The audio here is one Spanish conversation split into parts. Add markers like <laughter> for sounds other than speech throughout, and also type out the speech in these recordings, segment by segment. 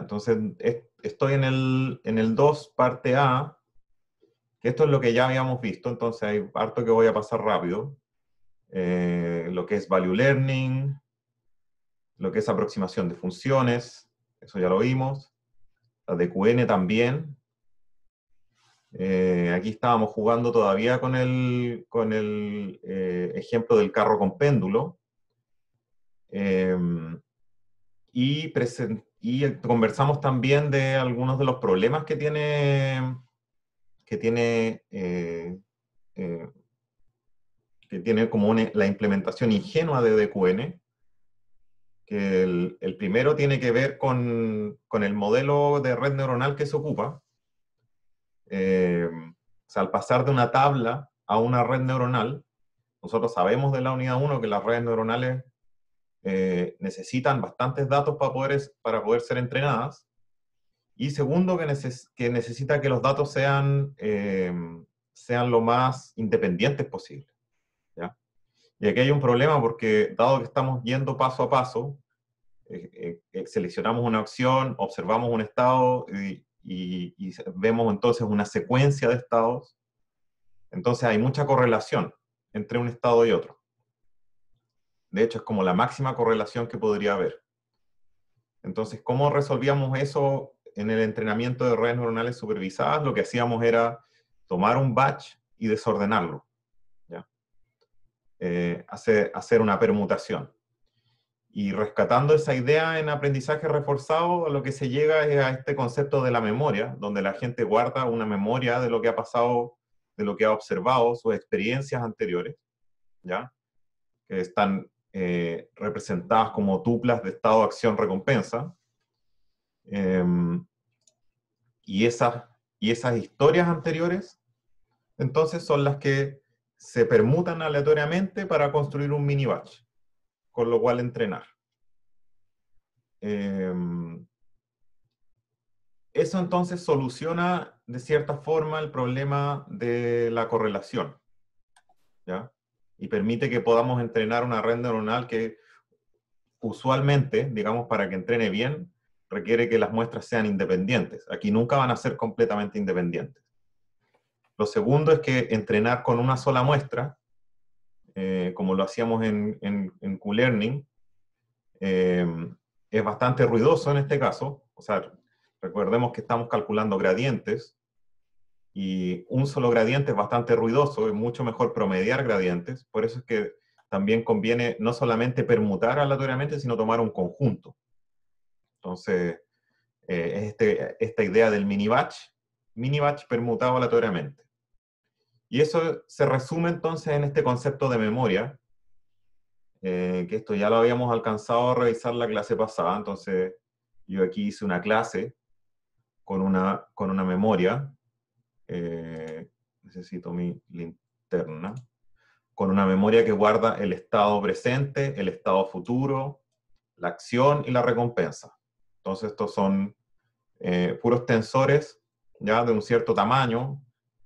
Entonces, estoy en el, 2, parte A, que esto es lo que ya habíamos visto, entonces hay harto que voy a pasar rápido. Eh, lo que es value learning, lo que es aproximación de funciones, eso ya lo vimos. La de QN también. Eh, aquí estábamos jugando todavía con el, con el eh, ejemplo del carro con péndulo. Em, y present, y eh, conversamos también de algunos de los problemas que tiene, que tiene, eh, eh, que tiene como la implementación ingenua de DQN. Que el, primero tiene que ver con, con, el modelo de red neuronal que se ocupa. o sea, al pasar de una tabla a una red neuronal, nosotros sabemos de la unidad 1 que las redes neuronales eh, necesitan bastantes datos para poder, para poder ser entrenadas. Y segundo, que, que necesita que los datos sean, em, sean lo más independientes posible. ¿ya? Y aquí hay un problema porque dado que estamos yendo paso a paso, eh, eh, seleccionamos una opción, observamos un estado y vemos entonces una secuencia de estados. Entonces hay mucha correlación entre un estado y otro. De hecho, es como la máxima correlación que podría haber. Entonces, ¿cómo resolvíamos eso en el entrenamiento de redes neuronales supervisadas? Lo que hacíamos era tomar un batch y desordenarlo. Eh, hacer, una permutación. Y rescatando esa idea en aprendizaje reforzado, lo que se llega es a este concepto de la memoria, donde la gente guarda una memoria de lo que ha pasado, de lo que ha observado, sus experiencias anteriores, ¿ya? Que están eh, representadas como tuplas de estado, acción, recompensa. Em, y, esas, y esas historias anteriores, entonces, son las que se permutan aleatoriamente para construir un mini batch, con lo cual entrenar. Em, eso entonces soluciona de cierta forma el problema de la correlación. ¿ya? y permite que podamos entrenar una red neuronal que usualmente, digamos, para que entrene bien, requiere que las muestras sean independientes. Aquí nunca van a ser completamente independientes. Lo segundo es que entrenar con una sola muestra, eh, como lo hacíamos en, en, Q-Learning, eh, es bastante ruidoso en este caso. O sea, recordemos que estamos calculando gradientes, y un solo gradiente es bastante ruidoso, es mucho mejor promediar gradientes, por eso es que también conviene no solamente permutar aleatoriamente, sino tomar un conjunto. Entonces, eh, es este, esta idea del mini batch, mini batch permutado aleatoriamente. Y eso se resume entonces en este concepto de memoria, eh, que esto ya lo habíamos alcanzado a revisar la clase pasada, entonces yo aquí hice una clase con una, con una memoria eh, necesito mi linterna, con una memoria que guarda el estado presente, el estado futuro, la acción y la recompensa. Entonces estos son eh, puros tensores ya de un cierto tamaño,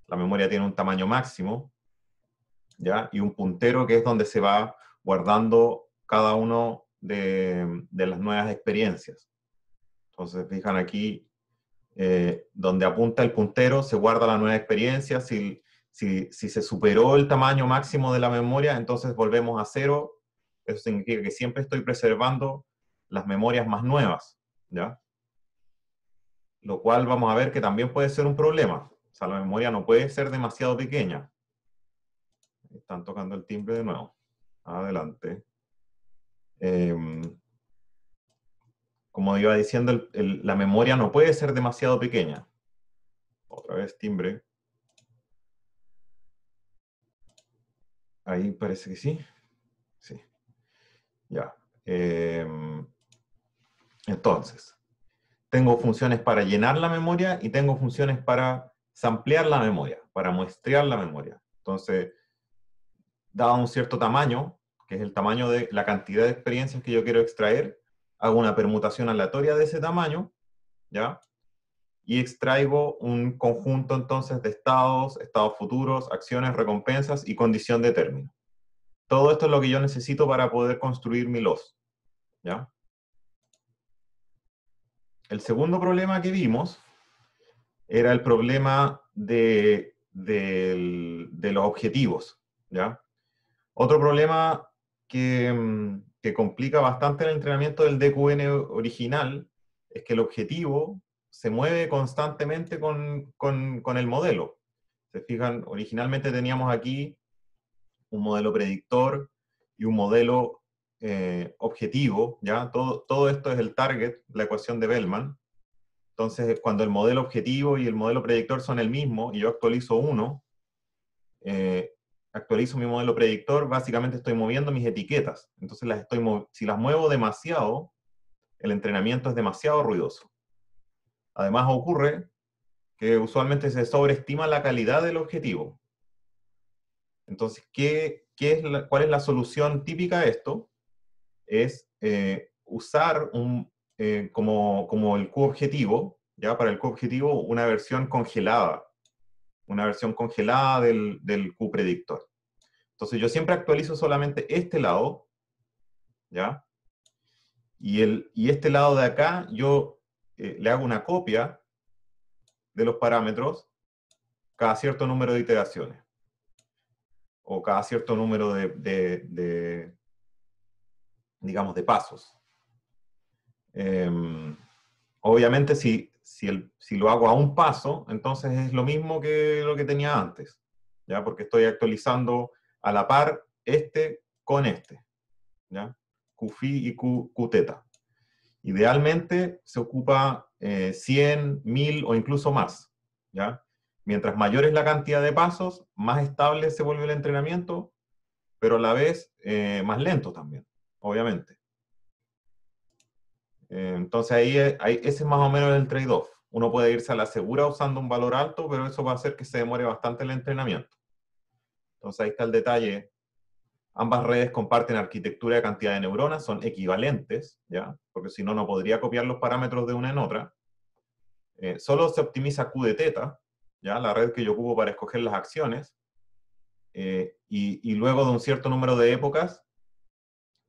la memoria tiene un tamaño máximo, ¿ya? y un puntero que es donde se va guardando cada uno de, de las nuevas experiencias. Entonces, fijan aquí eh, donde apunta el puntero, se guarda la nueva experiencia, si, si, si se superó el tamaño máximo de la memoria, entonces volvemos a cero, eso significa que siempre estoy preservando las memorias más nuevas, ¿ya? Lo cual vamos a ver que también puede ser un problema, o sea, la memoria no puede ser demasiado pequeña. Están tocando el timbre de nuevo. Adelante. Eh, como iba diciendo, la memoria no puede ser demasiado pequeña. Otra vez timbre. Ahí parece que sí. Sí. Ya. Em, entonces, tengo funciones para llenar la memoria y tengo funciones para ampliar la memoria, para muestrear la memoria. Entonces, dado un cierto tamaño, que es el tamaño de la cantidad de experiencias que yo quiero extraer, hago una permutación aleatoria de ese tamaño, ¿ya? Y extraigo un conjunto entonces de estados, estados futuros, acciones, recompensas y condición de término. Todo esto es lo que yo necesito para poder construir mi loss, ¿ya? El segundo problema que vimos era el problema de, de los objetivos, ¿ya? Otro problema que, mm, complica bastante el entrenamiento del DQN original es que el objetivo se mueve constantemente con, con, el modelo. Se fijan, originalmente teníamos aquí un modelo predictor y un modelo eh, objetivo, ¿ya? Todo, todo esto es el target, la ecuación de Bellman. Entonces, cuando el modelo objetivo y el modelo predictor son el mismo, y yo actualizo uno, eh, actualizo mi modelo predictor, básicamente estoy moviendo mis etiquetas. Entonces, las estoy si las muevo demasiado, el entrenamiento es demasiado ruidoso. Además, ocurre que usualmente se sobreestima la calidad del objetivo. Entonces, ¿qué, es ¿cuál es la solución típica a esto? Es eh, usar un, eh, como, como el Q objetivo, ya para el Q objetivo, una versión congelada una versión congelada del, del Q predictor. Entonces yo siempre actualizo solamente este lado, ¿ya? Y, el, y este lado de acá yo eh, le hago una copia de los parámetros cada cierto número de iteraciones o cada cierto número de, digamos, de pasos. Em, obviamente si, si, lo hago a un paso, entonces es lo mismo que lo que tenía antes, ¿ya? Porque estoy actualizando a la par este con este, ¿ya? y Q, Idealmente se ocupa 100, eh, 1000 o incluso más, ¿ya? Mientras mayor es la cantidad de pasos, más estable se vuelve el entrenamiento, pero a la vez eh, más lento también, obviamente. Entonces ahí, hay ese es más o menos el trade-off. Uno puede irse a la segura usando un valor alto, pero eso va a hacer que se demore bastante el entrenamiento. Entonces ahí está el detalle. Ambas redes comparten arquitectura de cantidad de neuronas, son equivalentes, ¿ya? Porque si no, no podría copiar los parámetros de una en otra. Eh, solo se optimiza Q de teta, ¿ya? La red que yo ocupo para escoger las acciones. Eh, y, y luego de un cierto número de épocas,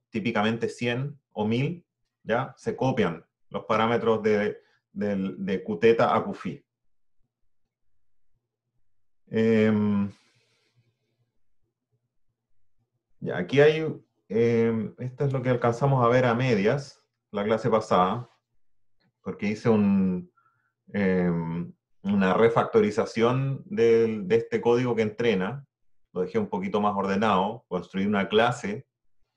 típicamente 100 o 1000, ¿ya? Se copian los parámetros de, de, Qteta a QFI. Em, aquí hay, em, esto es lo que alcanzamos a ver a medias la clase pasada, porque hice un, em, una refactorización de, este código que entrena, lo dejé un poquito más ordenado, construir una clase,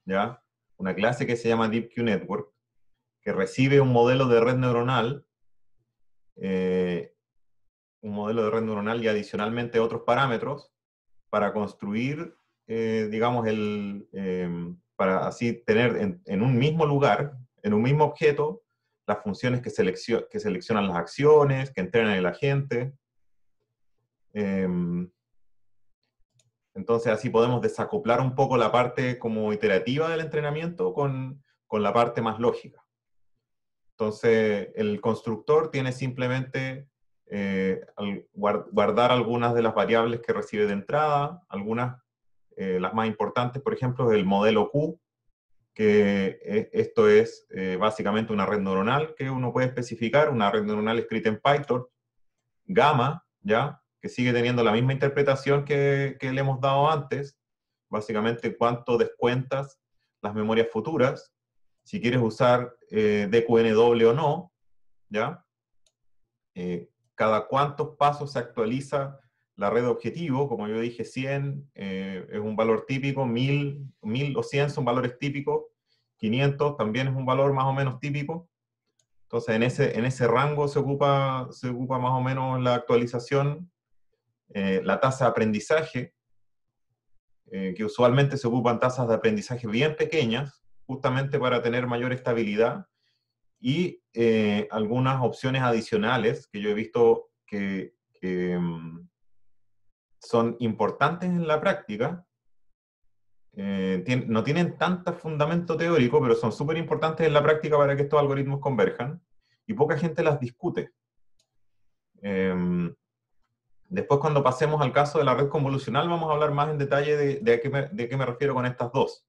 ¿ya? Una clase que se llama DeepQ Network, que recibe un modelo de red neuronal, eh, un modelo de red neuronal y adicionalmente otros parámetros para construir, eh, digamos, el, em, para así tener en, un mismo lugar, en un mismo objeto, las funciones que, que seleccionan las acciones, que entrenan el agente. Em, entonces así podemos desacoplar un poco la parte como iterativa del entrenamiento con la parte más lógica. Entonces, el constructor tiene simplemente eh, guardar algunas de las variables que recibe de entrada, algunas, eh, las más importantes, por ejemplo, el modelo Q, que e, esto es eh, básicamente una red neuronal que uno puede especificar, una red neuronal escrita en Python, gamma, ¿ya? que sigue teniendo la misma interpretación que, que le hemos dado antes, básicamente cuánto descuentas las memorias futuras, si quieres usar eh, DQNW o no, ¿ya? Eh, cada cuántos pasos se actualiza la red objetivo, como yo dije, 100 eh, es un valor típico, 1000, 1000 o 100 son valores típicos, 500 también es un valor más o menos típico. Entonces, en ese, en ese rango se ocupa, se ocupa más o menos la actualización, la tasa de aprendizaje, que usualmente se ocupan tasas de aprendizaje bien pequeñas, justamente para tener mayor estabilidad y eh, algunas opciones adicionales que yo he visto que, mm, son importantes en la práctica, eh, no tienen tanto fundamento teórico, pero son súper importantes en la práctica para que estos algoritmos converjan, y poca gente las discute. Em, después, cuando pasemos al caso de la red convolucional, vamos a hablar más en detalle de qué me refiero con estas dos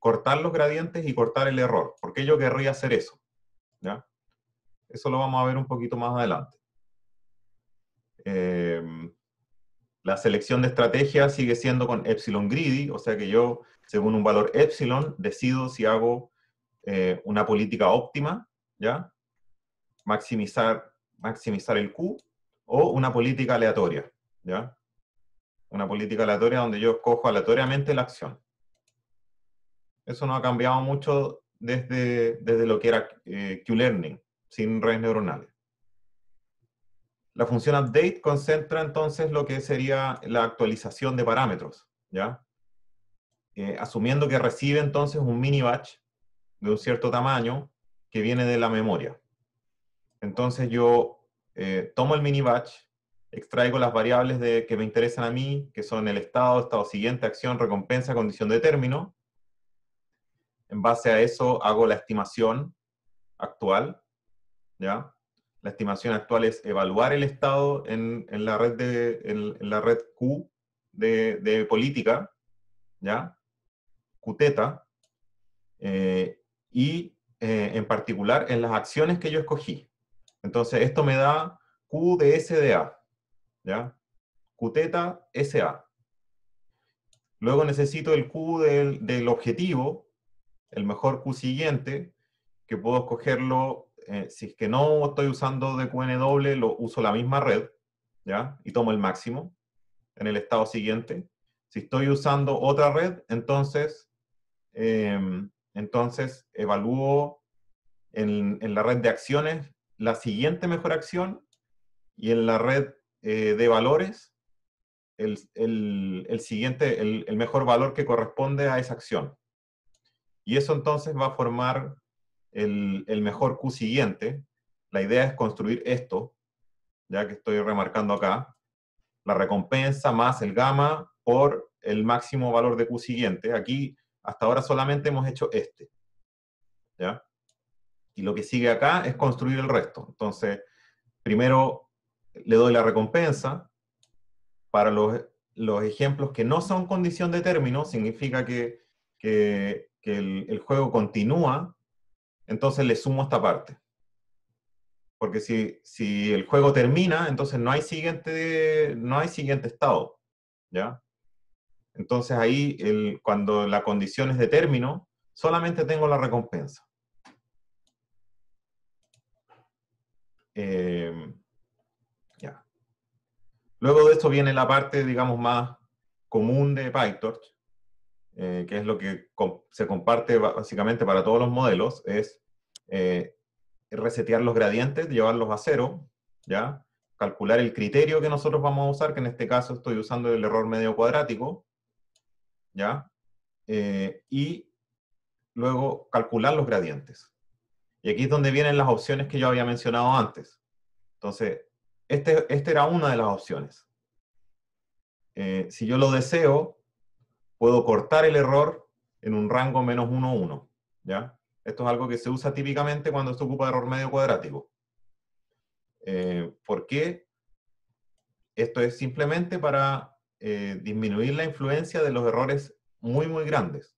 cortar los gradientes y cortar el error, porque yo querría hacer eso. ¿ya? Eso lo vamos a ver un poquito más adelante. Em, la selección de estrategia sigue siendo con epsilon greedy, o sea que yo, según un valor epsilon, decido si hago eh, una política óptima, ¿ya? Maximizar, maximizar el Q, o una política aleatoria, ¿ya? Una política aleatoria donde yo escojo aleatoriamente la acción. Eso no ha cambiado mucho desde, desde lo que era eh, Q-Learning, sin redes neuronales. La función update concentra entonces lo que sería la actualización de parámetros, ¿ya? Eh, asumiendo que recibe entonces un mini batch de un cierto tamaño que viene de la memoria. Entonces yo eh, tomo el mini batch, extraigo las variables de, que me interesan a mí, que son el estado, estado siguiente, acción, recompensa, condición de término, en base a eso hago la estimación actual, ¿ya? La estimación actual es evaluar el estado en, la, red la red Q de, política, ¿ya? Q eh, y eh, en particular en las acciones que yo escogí. Entonces, esto me da Q de S de A, ¿ya? Q SA. Luego necesito el Q del, del objetivo, el mejor Q siguiente, que puedo escogerlo, eh, si es que no estoy usando doble lo uso la misma red, ¿ya? Y tomo el máximo en el estado siguiente. Si estoy usando otra red, entonces, em, entonces evalúo en, la red de acciones la siguiente mejor acción y en la red eh, de valores el, siguiente, el mejor valor que corresponde a esa acción. Y eso entonces va a formar el, mejor Q siguiente. La idea es construir esto, ya que estoy remarcando acá, la recompensa más el gamma por el máximo valor de Q siguiente. Aquí hasta ahora solamente hemos hecho este. ¿Ya? Y lo que sigue acá es construir el resto. Entonces, primero le doy la recompensa. Para los, los ejemplos que no son condición de término, significa que, que que el, juego continúa, entonces le sumo esta parte. Porque si, el juego termina, entonces no hay siguiente, no hay siguiente estado. ¿ya? Entonces ahí, cuando la condición es de término, solamente tengo la recompensa. Em, Luego de esto viene la parte, digamos, más común de PyTorch, eh, que es lo que se comparte básicamente para todos los modelos, es eh, resetear los gradientes, llevarlos a cero, ¿ya? calcular el criterio que nosotros vamos a usar, que en este caso estoy usando el error medio cuadrático, ¿ya? Eh, y luego calcular los gradientes. Y aquí es donde vienen las opciones que yo había mencionado antes. Entonces, este, esta era una de las opciones. si yo lo deseo, puedo cortar el error en un rango menos 1, 1. ¿ya? Esto es algo que se usa típicamente cuando se ocupa de error medio cuadrático. Eh, ¿Por qué? Esto es simplemente para eh, disminuir la influencia de los errores muy, muy grandes.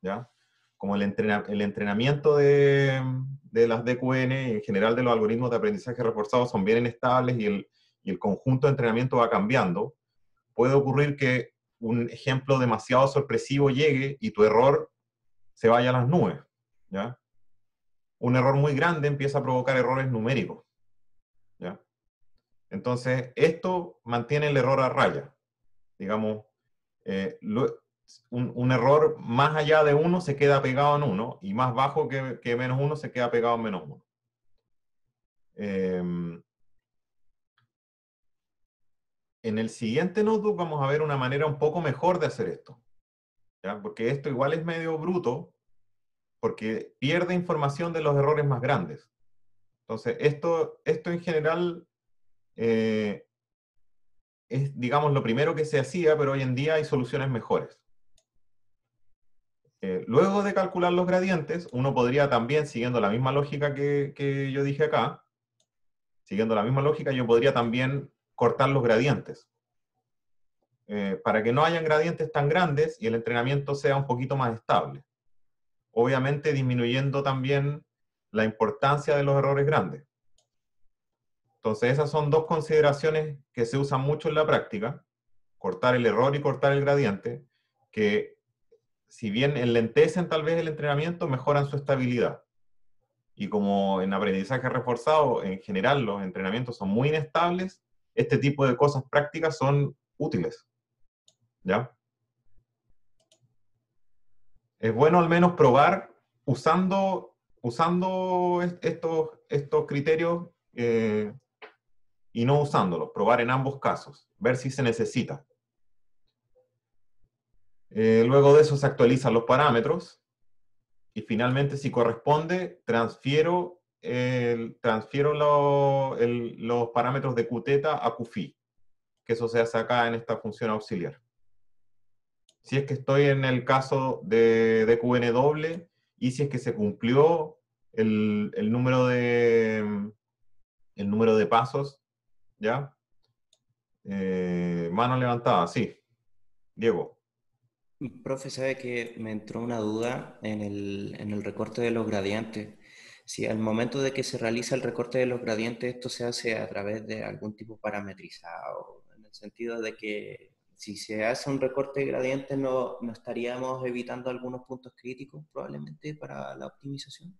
¿ya? Como el, el entrenamiento de, las DQN en general de los algoritmos de aprendizaje reforzado son bien inestables y el, y el conjunto de entrenamiento va cambiando, puede ocurrir que un ejemplo demasiado sorpresivo llegue y tu error se vaya a las nubes. ¿ya? Un error muy grande empieza a provocar errores numéricos. ¿ya? Entonces, esto mantiene el error a raya. Digamos, eh, un, error más allá de uno se queda pegado en uno y más bajo que, menos uno se queda pegado en menos uno em, en el siguiente notebook vamos a ver una manera un poco mejor de hacer esto. Porque esto igual es medio bruto, porque pierde información de los errores más grandes. Entonces, esto, esto en general eh, es, digamos, lo primero que se hacía, pero hoy en día hay soluciones mejores. Eh, luego de calcular los gradientes, uno podría también, siguiendo la misma lógica que yo dije acá, siguiendo la misma lógica, yo podría también cortar los gradientes. Eh, para que no hayan gradientes tan grandes y el entrenamiento sea un poquito más estable. Obviamente disminuyendo también la importancia de los errores grandes. Entonces esas son dos consideraciones que se usan mucho en la práctica, cortar el error y cortar el gradiente, que si bien enlentecen tal vez el entrenamiento, mejoran su estabilidad. Y como en aprendizaje reforzado, en general los entrenamientos son muy inestables, este tipo de cosas prácticas son útiles. ¿Ya? Es bueno al menos probar usando, usando estos, estos criterios eh, y no usándolos, probar en ambos casos, ver si se necesita. Eh, luego de eso se actualizan los parámetros y finalmente si corresponde transfiero transfiero los parámetros de Qteta a Qfi, que eso se hace acá en esta función auxiliar. Si es que estoy en el caso de, Qn doble, y si es que se cumplió el, número, de, el número de pasos, ¿ya? Eh, mano levantada, sí. Diego. Profe, sabe que me entró una duda en el, en el recorte de los gradientes. Si al momento de que se realiza el recorte de los gradientes, esto se hace a través de algún tipo parametrizado, en el sentido de que si se hace un recorte de gradientes, no, no estaríamos evitando algunos puntos críticos probablemente para la optimización.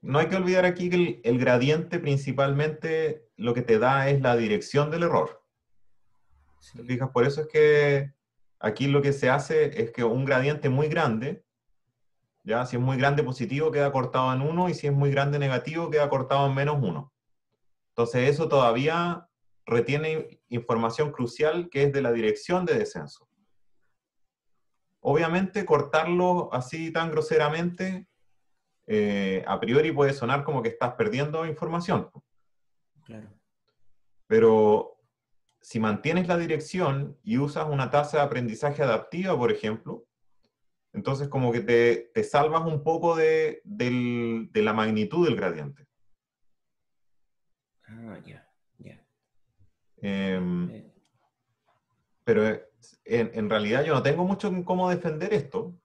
No hay que olvidar aquí que el, gradiente principalmente lo que te da es la dirección del error. Por eso es que aquí lo que se hace es que un gradiente muy grande ¿ya? Si es muy grande positivo, queda cortado en 1, y si es muy grande negativo, queda cortado en menos 1. Entonces eso todavía retiene información crucial que es de la dirección de descenso. Obviamente, cortarlo así tan groseramente, eh, a priori puede sonar como que estás perdiendo información. Claro. Pero si mantienes la dirección y usas una tasa de aprendizaje adaptiva, por ejemplo, entonces, como que te, te salvas un poco de, del, de, la magnitud del gradiente. Ah, ya, ya. Em, eh. pero eh, en, en, realidad yo no tengo mucho en cómo defender esto.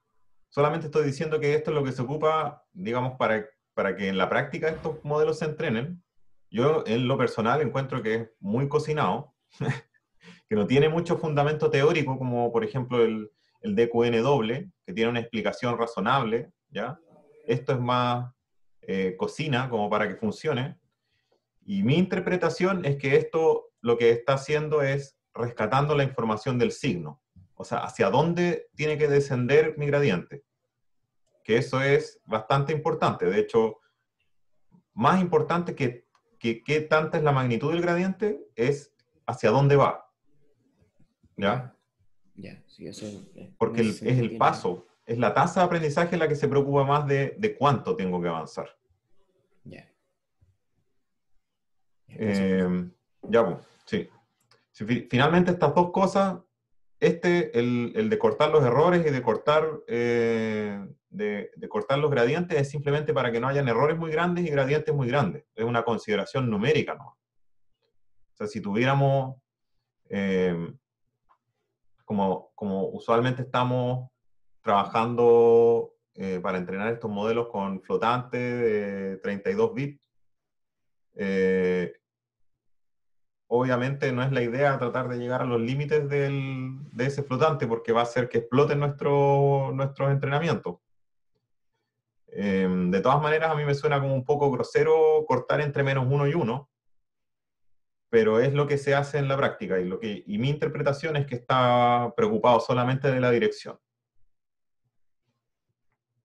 Solamente estoy diciendo que esto es lo que se ocupa, digamos, para, para que en la práctica estos modelos se entrenen. Yo en lo personal encuentro que es muy cocinado, <laughs> que no tiene mucho fundamento teórico, como por ejemplo el, el DQN doble, que tiene una explicación razonable, ¿ya? Esto es más eh, cocina como para que funcione. Y mi interpretación es que esto lo que está haciendo es rescatando la información del signo, o sea, hacia dónde tiene que descender mi gradiente. Que eso es bastante importante, de hecho, más importante que, que, tanta es la magnitud del gradiente es hacia dónde va. ¿Ya? ya sí, eso Porque es el paso, es la tasa de aprendizaje la que se preocupa más de, cuánto tengo que avanzar. Ya. ya, eh, pues, sí. finalmente estas dos cosas, este, el, de cortar los errores y de cortar, eh, de, cortar los gradientes es simplemente para que no hayan errores muy grandes y gradientes muy grandes. Es una consideración numérica, ¿no? O sea, si tuviéramos... Eh, como, usualmente estamos trabajando eh, para entrenar estos modelos con flotante de 32 bits, eh, obviamente no es la idea tratar de llegar a los límites del, de ese flotante porque va a hacer que exploten nuestro, nuestros entrenamientos. Em, de todas maneras, a mí me suena como un poco grosero cortar entre menos uno y uno, pero es lo que se hace en la práctica y, lo que, mi interpretación es que está preocupado solamente de la dirección.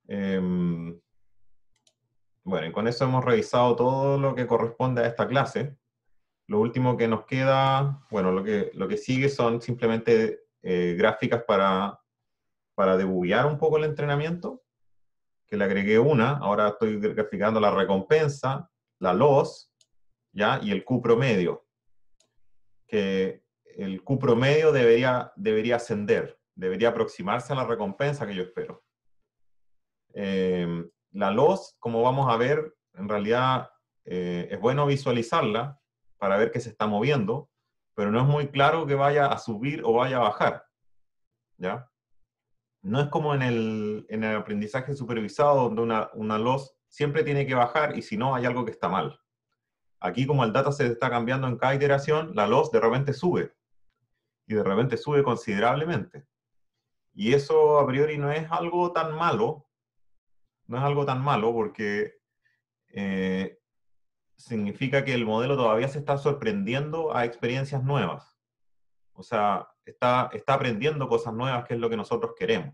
Em, bueno, y con eso hemos revisado todo lo que corresponde a esta clase. Lo último que nos queda, bueno, lo que, lo que sigue son simplemente eh, gráficas para, para un poco el entrenamiento, que le agregué una, ahora estoy graficando la recompensa, la loss, ¿ya? y el Q promedio que el Q promedio debería, debería ascender, debería aproximarse a la recompensa que yo espero. Em, la Loss, como vamos a ver, en realidad eh, es bueno visualizarla para ver que se está moviendo, pero no es muy claro que vaya a subir o vaya a bajar. No es como en el, aprendizaje supervisado, donde una, una siempre tiene que bajar y si no, hay algo que está mal. Aquí como el data se está cambiando en cada iteración, la loss de repente sube. Y de repente sube considerablemente. Y eso a priori no es algo tan malo. No es algo tan malo porque eh, significa que el modelo todavía se está sorprendiendo a experiencias nuevas. O sea, está, está aprendiendo cosas nuevas que es lo que nosotros queremos.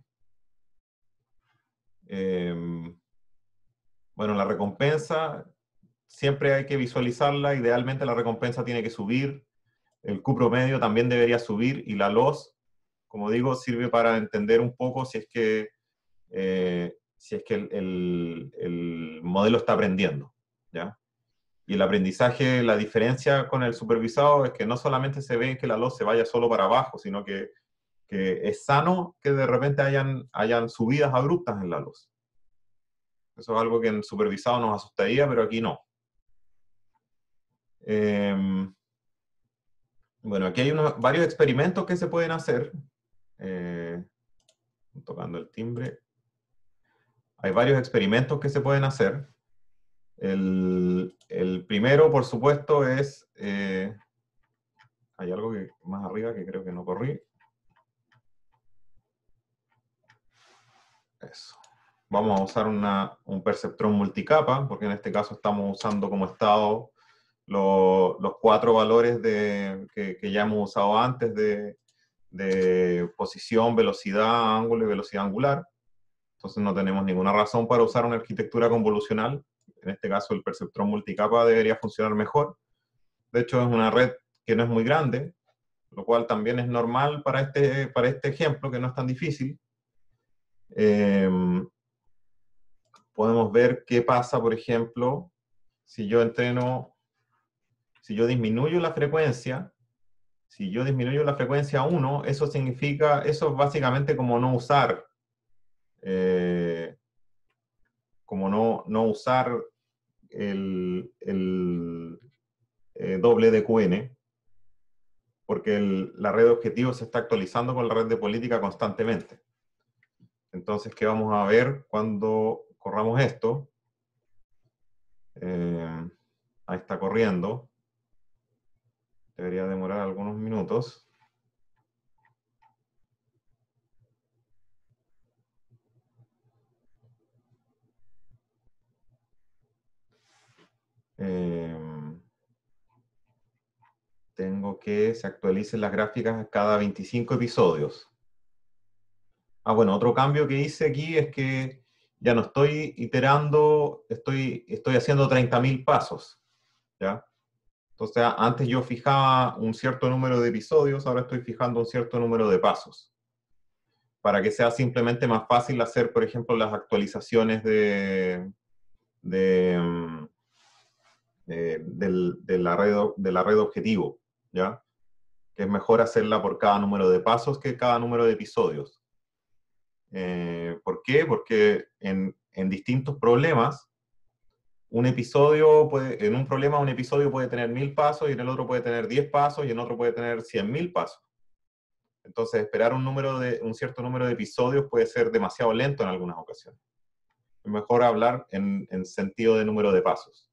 Em, bueno, la recompensa siempre hay que visualizarla, idealmente la recompensa tiene que subir, el cupro medio también debería subir y la luz como digo, sirve para entender un poco si es que, eh, si es que el, modelo está aprendiendo. Y el aprendizaje, la diferencia con el supervisado es que no solamente se ve que la luz se vaya solo para abajo, sino que, es sano que de repente hayan, hayan subidas abruptas en la luz Eso es algo que en supervisado nos asustaría, pero aquí no. Em, bueno, aquí hay unos, varios experimentos que se pueden hacer. Eh, tocando el timbre. Hay varios experimentos que se pueden hacer. El, el primero, por supuesto, es... Eh, hay algo que más arriba que creo que no corrí. Eso. Vamos a usar una, un perceptrón multicapa, porque en este caso estamos usando como estado los cuatro valores de, que, ya hemos usado antes de, de posición, velocidad, ángulo y velocidad angular. Entonces no tenemos ninguna razón para usar una arquitectura convolucional. En este caso el perceptrón multicapa debería funcionar mejor. De hecho es una red que no es muy grande, lo cual también es normal para este, para este ejemplo, que no es tan difícil. Eh, podemos ver qué pasa, por ejemplo, si yo entreno si yo disminuyo la frecuencia, si yo disminuyo la frecuencia a 1, eso significa, eso es básicamente como no usar, eh, como no, usar el, eh, doble de QN, porque la red de objetivos se está actualizando con la red de política constantemente. Entonces, ¿qué vamos a ver cuando corramos esto? Eh, ahí está corriendo. Debería demorar algunos minutos. Em, tengo que se actualicen las gráficas cada 25 episodios. Ah, bueno, otro cambio que hice aquí es que ya no estoy iterando, estoy, estoy haciendo 30.000 pasos, ¿ya? Entonces, antes yo fijaba un cierto número de episodios, ahora estoy fijando un cierto número de pasos, para que sea simplemente más fácil hacer, por ejemplo, las actualizaciones de, de, mm, la, red, de la red objetivo, ¿ya? Que es mejor hacerla por cada número de pasos que cada número de episodios. Eh, ¿Por qué? Porque en distintos problemas un episodio puede, en un problema un episodio puede tener mil pasos y en el otro puede tener diez pasos y en otro puede tener cien mil pasos. Entonces, esperar un, número de, un cierto número de episodios puede ser demasiado lento en algunas ocasiones. Es mejor hablar en, sentido de número de pasos.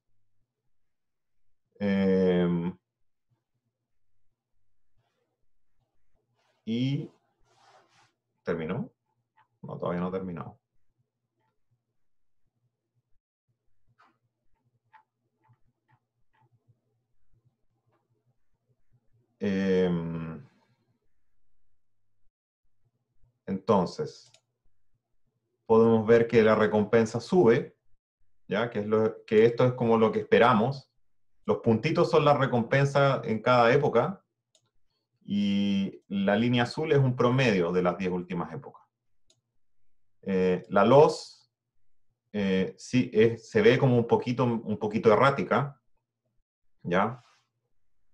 Em, y terminó. No, todavía no ha terminado. Em, entonces, podemos ver que la recompensa sube, ¿ya? Que, esto es como lo que esperamos. Los puntitos son la recompensa en cada época y la línea azul es un promedio de las diez últimas épocas. Eh, la Loss eh, sí, se ve como un poquito, un poquito errática, ¿ya?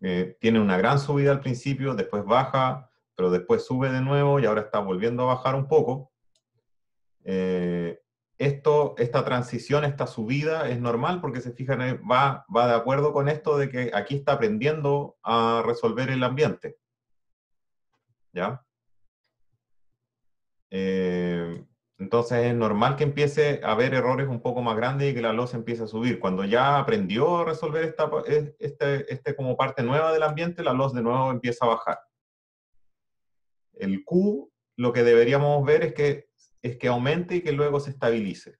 Eh, tiene una gran subida al principio, después baja, pero después sube de nuevo y ahora está volviendo a bajar un poco. Eh, esto, esta transición, esta subida es normal porque se fijan, eh, va, va de acuerdo con esto de que aquí está aprendiendo a resolver el ambiente. ¿Ya? Entonces es normal que empiece a haber errores un poco más grandes y que la luz empiece a subir. Cuando ya aprendió a resolver esta este, este como parte nueva del ambiente, la luz de nuevo empieza a bajar. El Q lo que deberíamos ver es que, es que aumente y que luego se estabilice.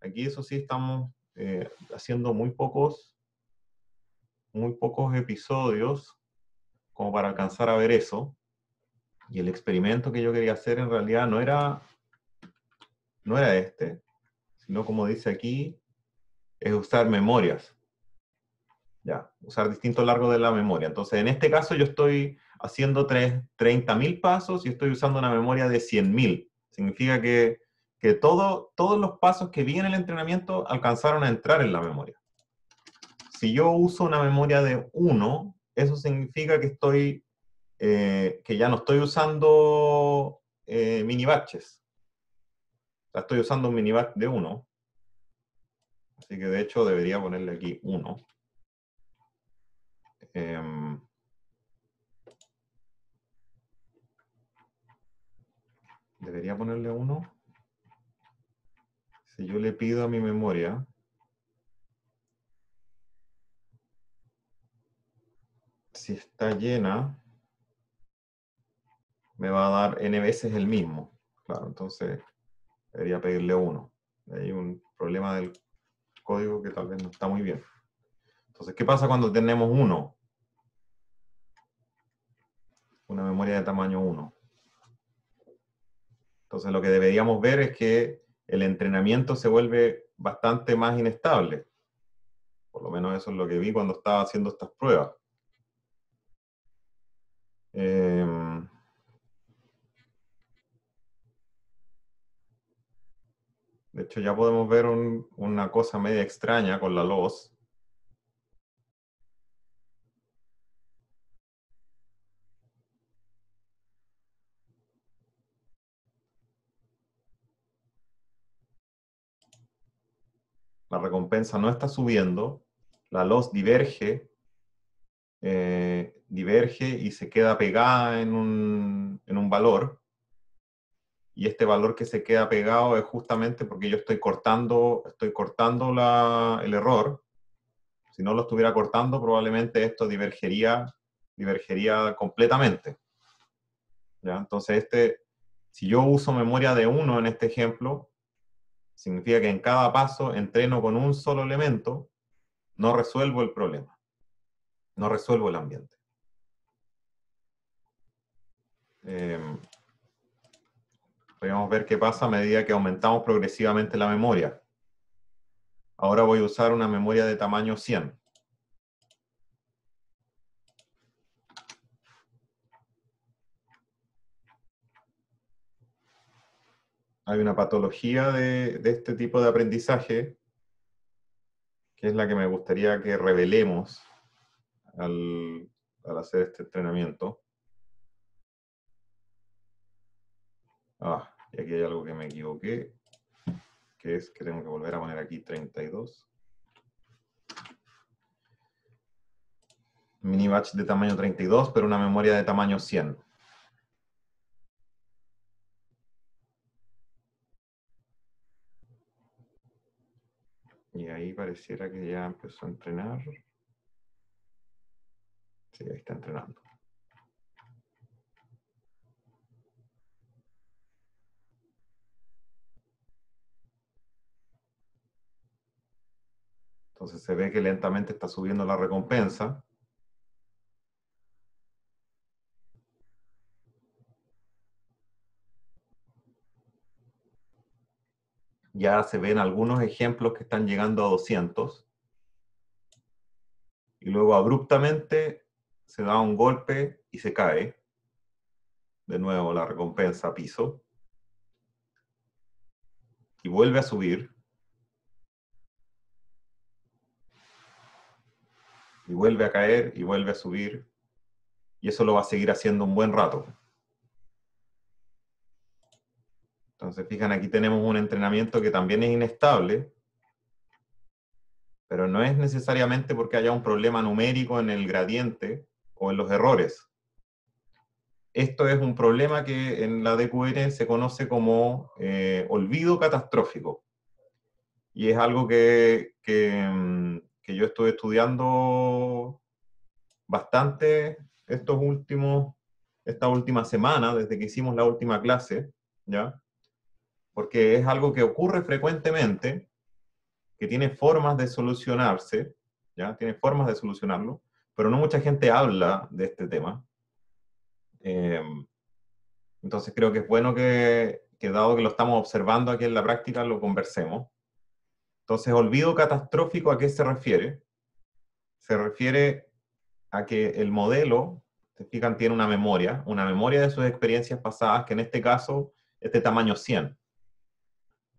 Aquí eso sí estamos eh, haciendo muy pocos, muy pocos episodios como para alcanzar a ver eso. Y el experimento que yo quería hacer en realidad no era no era este, sino como dice aquí, es usar memorias. Ya, usar distinto largo de la memoria. Entonces, en este caso yo estoy haciendo 30.000 pasos y estoy usando una memoria de 100.000. Significa que, todo, todos los pasos que vi en el entrenamiento alcanzaron a entrar en la memoria. Si yo uso una memoria de 1, eso significa que, estoy, eh, que ya no estoy usando eh, mini batches, estoy usando un minibat de 1. Así que de hecho debería ponerle aquí 1. Em, debería ponerle 1. Si yo le pido a mi memoria, si está llena, me va a dar n veces el mismo. Claro, entonces debería pedirle uno. Hay un problema del código que tal vez no está muy bien. Entonces, ¿qué pasa cuando tenemos uno? Una memoria de tamaño 1. Entonces, lo que deberíamos ver es que el entrenamiento se vuelve bastante más inestable. Por lo menos eso es lo que vi cuando estaba haciendo estas pruebas. Eh, De hecho, ya podemos ver una cosa media extraña con la luz. La recompensa no está subiendo, la luz diverge, eh, diverge y se queda pegada en un valor y este valor que se queda pegado es justamente porque yo estoy cortando, estoy cortando el error. Si no lo estuviera cortando, probablemente esto divergería, divergería completamente. Entonces, este, si yo uso memoria de uno en este ejemplo, significa que en cada paso entreno con un solo elemento, no resuelvo el problema, no resuelvo el ambiente. Em, Podríamos ver qué pasa a medida que aumentamos progresivamente la memoria. Ahora voy a usar una memoria de tamaño 100. Hay una patología de, este tipo de aprendizaje que es la que me gustaría que revelemos al, al hacer este entrenamiento. Ah, y aquí hay algo que me equivoqué, que es que tengo que volver a poner aquí 32. Mini batch de tamaño 32, pero una memoria de tamaño 100. Y ahí pareciera que ya empezó a entrenar. Sí, ahí está entrenando. Entonces se ve que lentamente está subiendo la recompensa. Ya se ven algunos ejemplos que están llegando a 200. Y luego abruptamente se da un golpe y se cae. De nuevo la recompensa a piso. Y vuelve a subir. y vuelve a caer y vuelve a subir. Y eso lo va a seguir haciendo un buen rato. Entonces, fijan, aquí tenemos un entrenamiento que también es inestable, pero no es necesariamente porque haya un problema numérico en el gradiente o en los errores. Esto es un problema que en la DQN se conoce como eh, olvido catastrófico. Y es algo que mm, que yo estuve estudiando bastante estos últimos, esta última semana, desde que hicimos la última clase, ¿ya? Porque es algo que ocurre frecuentemente, que tiene formas de solucionarse, ¿ya? Tiene formas de solucionarlo, pero no mucha gente habla de este tema. Eh, entonces creo que es bueno que, que, dado que lo estamos observando aquí en la práctica, lo conversemos. Entonces, olvido catastrófico, ¿a qué se refiere? Se refiere a que el modelo, se fijan, tiene una memoria, una memoria de sus experiencias pasadas, que en este caso es de tamaño 100. O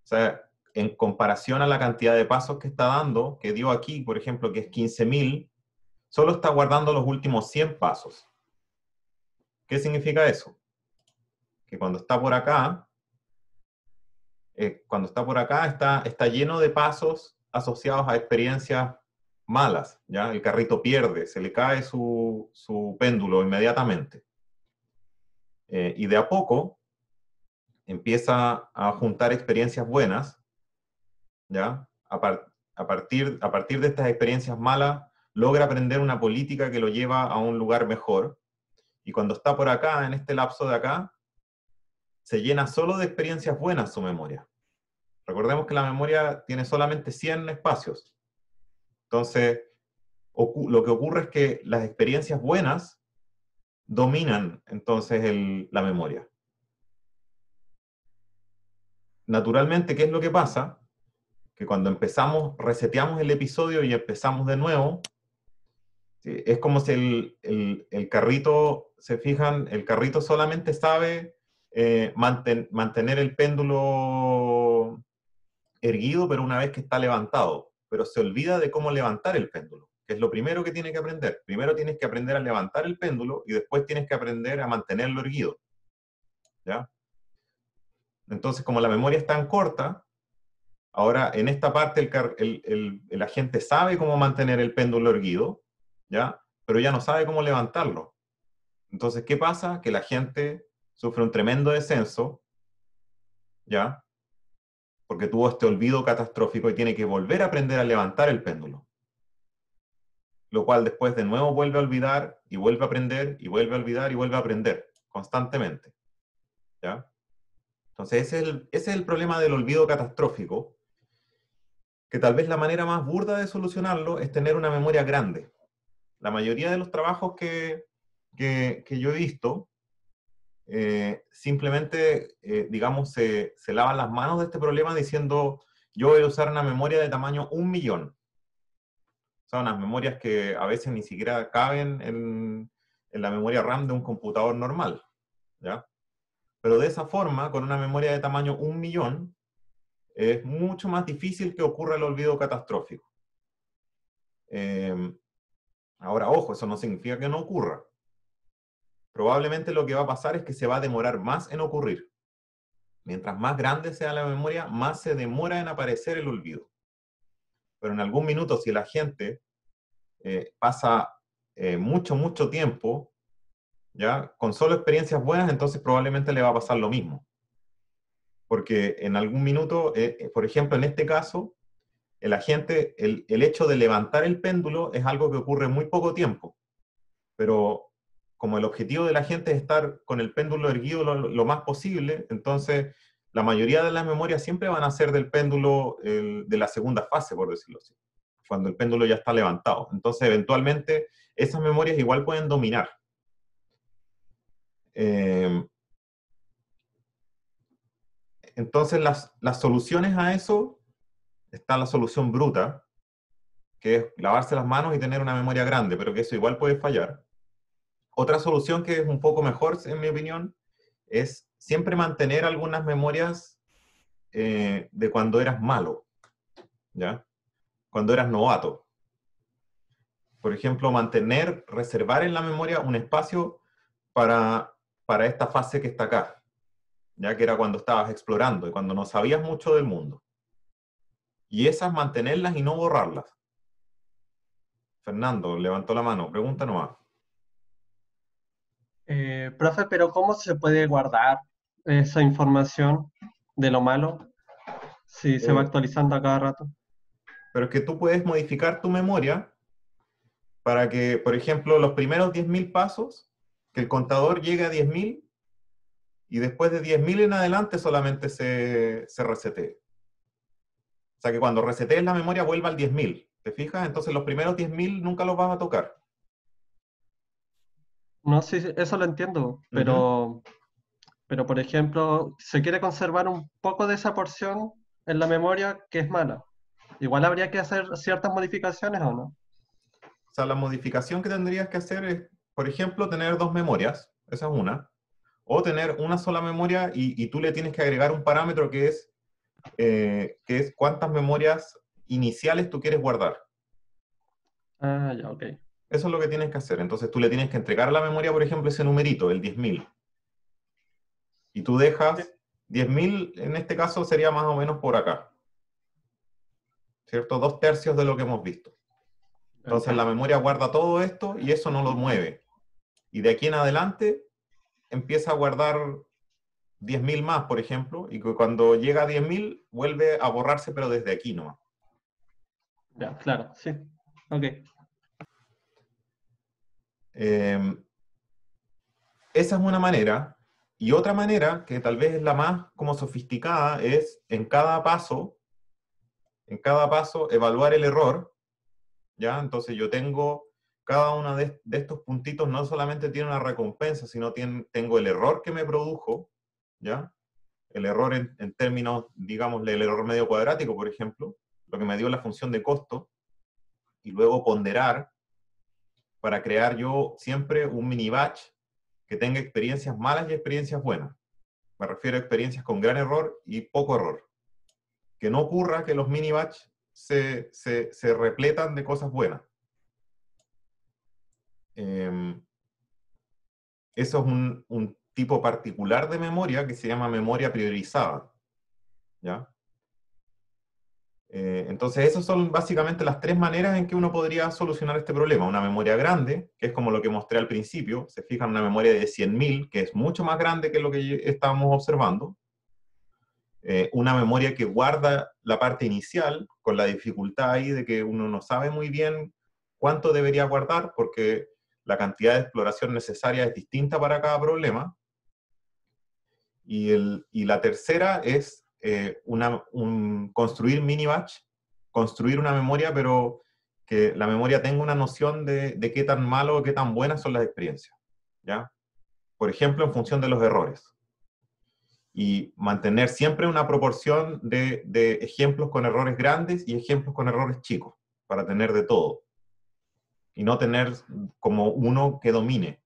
sea, en comparación a la cantidad de pasos que está dando, que dio aquí, por ejemplo, que es 15.000, solo está guardando los últimos 100 pasos. ¿Qué significa eso? Que cuando está por acá, eh, cuando está por acá, está, está lleno de pasos asociados a experiencias malas, ¿ya? El carrito pierde, se le cae su, su péndulo inmediatamente. Eh, y de a poco empieza a juntar experiencias buenas, ¿ya? a, partir, a partir de estas experiencias malas, logra aprender una política que lo lleva a un lugar mejor. Y cuando está por acá, en este lapso de acá, se llena solo de experiencias buenas su memoria. Recordemos que la memoria tiene solamente 100 espacios. Entonces, lo que ocurre es que las experiencias buenas dominan entonces la memoria. Naturalmente, ¿qué es lo que pasa? Que cuando empezamos, reseteamos el episodio y empezamos de nuevo, es como si el, el carrito, se fijan, el carrito solamente sabe eh, mantener el péndulo erguido, pero una vez que está levantado, pero se olvida de cómo levantar el péndulo, que es lo primero que tiene que aprender. Primero tienes que aprender a levantar el péndulo y después tienes que aprender a mantenerlo erguido. ¿Ya? Entonces, como la memoria es tan corta, ahora en esta parte el, el, el, agente sabe cómo mantener el péndulo erguido, ¿ya? Pero ya no sabe cómo levantarlo. Entonces, ¿qué pasa? Que la gente sufre un tremendo descenso, ¿ya? Porque tuvo este olvido catastrófico y tiene que volver a aprender a levantar el péndulo. Lo cual después de nuevo vuelve a olvidar y vuelve a aprender y vuelve a olvidar y vuelve a aprender constantemente. ¿Ya? Entonces ese es el, problema del olvido catastrófico, que tal vez la manera más burda de solucionarlo es tener una memoria grande. La mayoría de los trabajos que, que yo he visto eh, simplemente, eh, digamos, se, lavan las manos de este problema diciendo, yo voy a usar una memoria de tamaño un millón. son sea, unas memorias que a veces ni siquiera caben en, la memoria RAM de un computador normal. Pero de esa forma, con una memoria de tamaño un millón, es mucho más difícil que ocurra el olvido catastrófico. Em, ahora, ojo, eso no significa que no ocurra probablemente lo que va a pasar es que se va a demorar más en ocurrir. Mientras más grande sea la memoria, más se demora en aparecer el olvido. Pero en algún minuto, si la gente eh, pasa eh, mucho, mucho tiempo, ¿ya? Con solo experiencias buenas, entonces probablemente le va a pasar lo mismo. Porque en algún minuto, eh, por ejemplo, en este caso, el agente, el, el hecho de levantar el péndulo es algo que ocurre muy poco tiempo. Pero como el objetivo de la gente es estar con el péndulo erguido lo, más posible, entonces la mayoría de las memorias siempre van a ser del péndulo de la segunda fase, por decirlo así, cuando el péndulo ya está levantado. Entonces, eventualmente, esas memorias igual pueden dominar. Eh, entonces, las, las soluciones a eso, está la solución bruta, que es lavarse las manos y tener una memoria grande, pero que eso igual puede fallar. Otra solución que es un poco mejor, en mi opinión, es siempre mantener algunas memorias eh, de cuando eras malo, ¿ya? Cuando eras novato. Por ejemplo, mantener, reservar en la memoria un espacio para, para esta fase que está acá, ya que era cuando estabas explorando y cuando no sabías mucho del mundo. Y esas mantenerlas y no borrarlas. Fernando levantó la mano, pregunta nomás. Eh, profe, pero ¿cómo se puede guardar esa información de lo malo si se va eh. actualizando a cada rato? Pero es que tú puedes modificar tu memoria para que, por ejemplo, los primeros 10.000 pasos, que el contador llegue a 10.000 y después de 10.000 en adelante solamente se, se resetee. O sea que cuando resetees la memoria vuelva al 10.000, ¿te fijas? Entonces los primeros 10.000 nunca los vas a tocar. No, sí, eso lo entiendo, pero, pero por ejemplo, se quiere conservar un poco de esa porción en la memoria que es mala. Igual habría que hacer ciertas modificaciones o no. O sea, la modificación que tendrías que hacer es, por ejemplo, tener dos memorias, esa es una, o tener una sola memoria y, tú le tienes que agregar un parámetro que es, eh, que es cuántas memorias iniciales tú quieres guardar. Ah, ya, ok. Eso es lo que tienes que hacer. Entonces tú le tienes que entregar a la memoria, por ejemplo, ese numerito, el 10.000. Y tú dejas 10.000, en este caso sería más o menos por acá. ¿Cierto? Dos tercios de lo que hemos visto. Entonces la memoria guarda todo esto y eso no lo mueve. Y de aquí en adelante empieza a guardar 10.000 más, por ejemplo, y cuando llega a 10.000 vuelve a borrarse, pero desde aquí no. claro, sí. Ok. Em, esa es una manera. Y otra manera, que tal vez es la más como sofisticada, es en cada paso, en cada paso evaluar el error. ¿Ya? Entonces yo tengo, cada uno de, estos puntitos no solamente tiene una recompensa, sino tengo el error que me produjo, ¿ya? El error en, en términos, digamos, el error medio cuadrático, por ejemplo, lo que me dio la función de costo, y luego ponderar para crear yo siempre un mini batch que tenga experiencias malas y experiencias buenas. Me refiero a experiencias con gran error y poco error. Que no ocurra que los mini batch se, repletan de cosas buenas. Em, eso es un, un tipo particular de memoria que se llama memoria priorizada. ¿Ya? Eh, entonces, esas son básicamente las tres maneras en que uno podría solucionar este problema. Una memoria grande, que es como lo que mostré al principio, se fija en una memoria de 100.000, que es mucho más grande que lo que estábamos observando. Eh, una memoria que guarda la parte inicial, con la dificultad ahí de que uno no sabe muy bien cuánto debería guardar, porque la cantidad de exploración necesaria es distinta para cada problema. y la tercera es eh, una, construir mini batch, construir una memoria, pero que la memoria tenga una noción de, qué tan malo o qué tan buenas son las experiencias. ¿ya? Por ejemplo, en función de los errores. Y mantener siempre una proporción de, ejemplos con errores grandes y ejemplos con errores chicos, para tener de todo. Y no tener como uno que domine.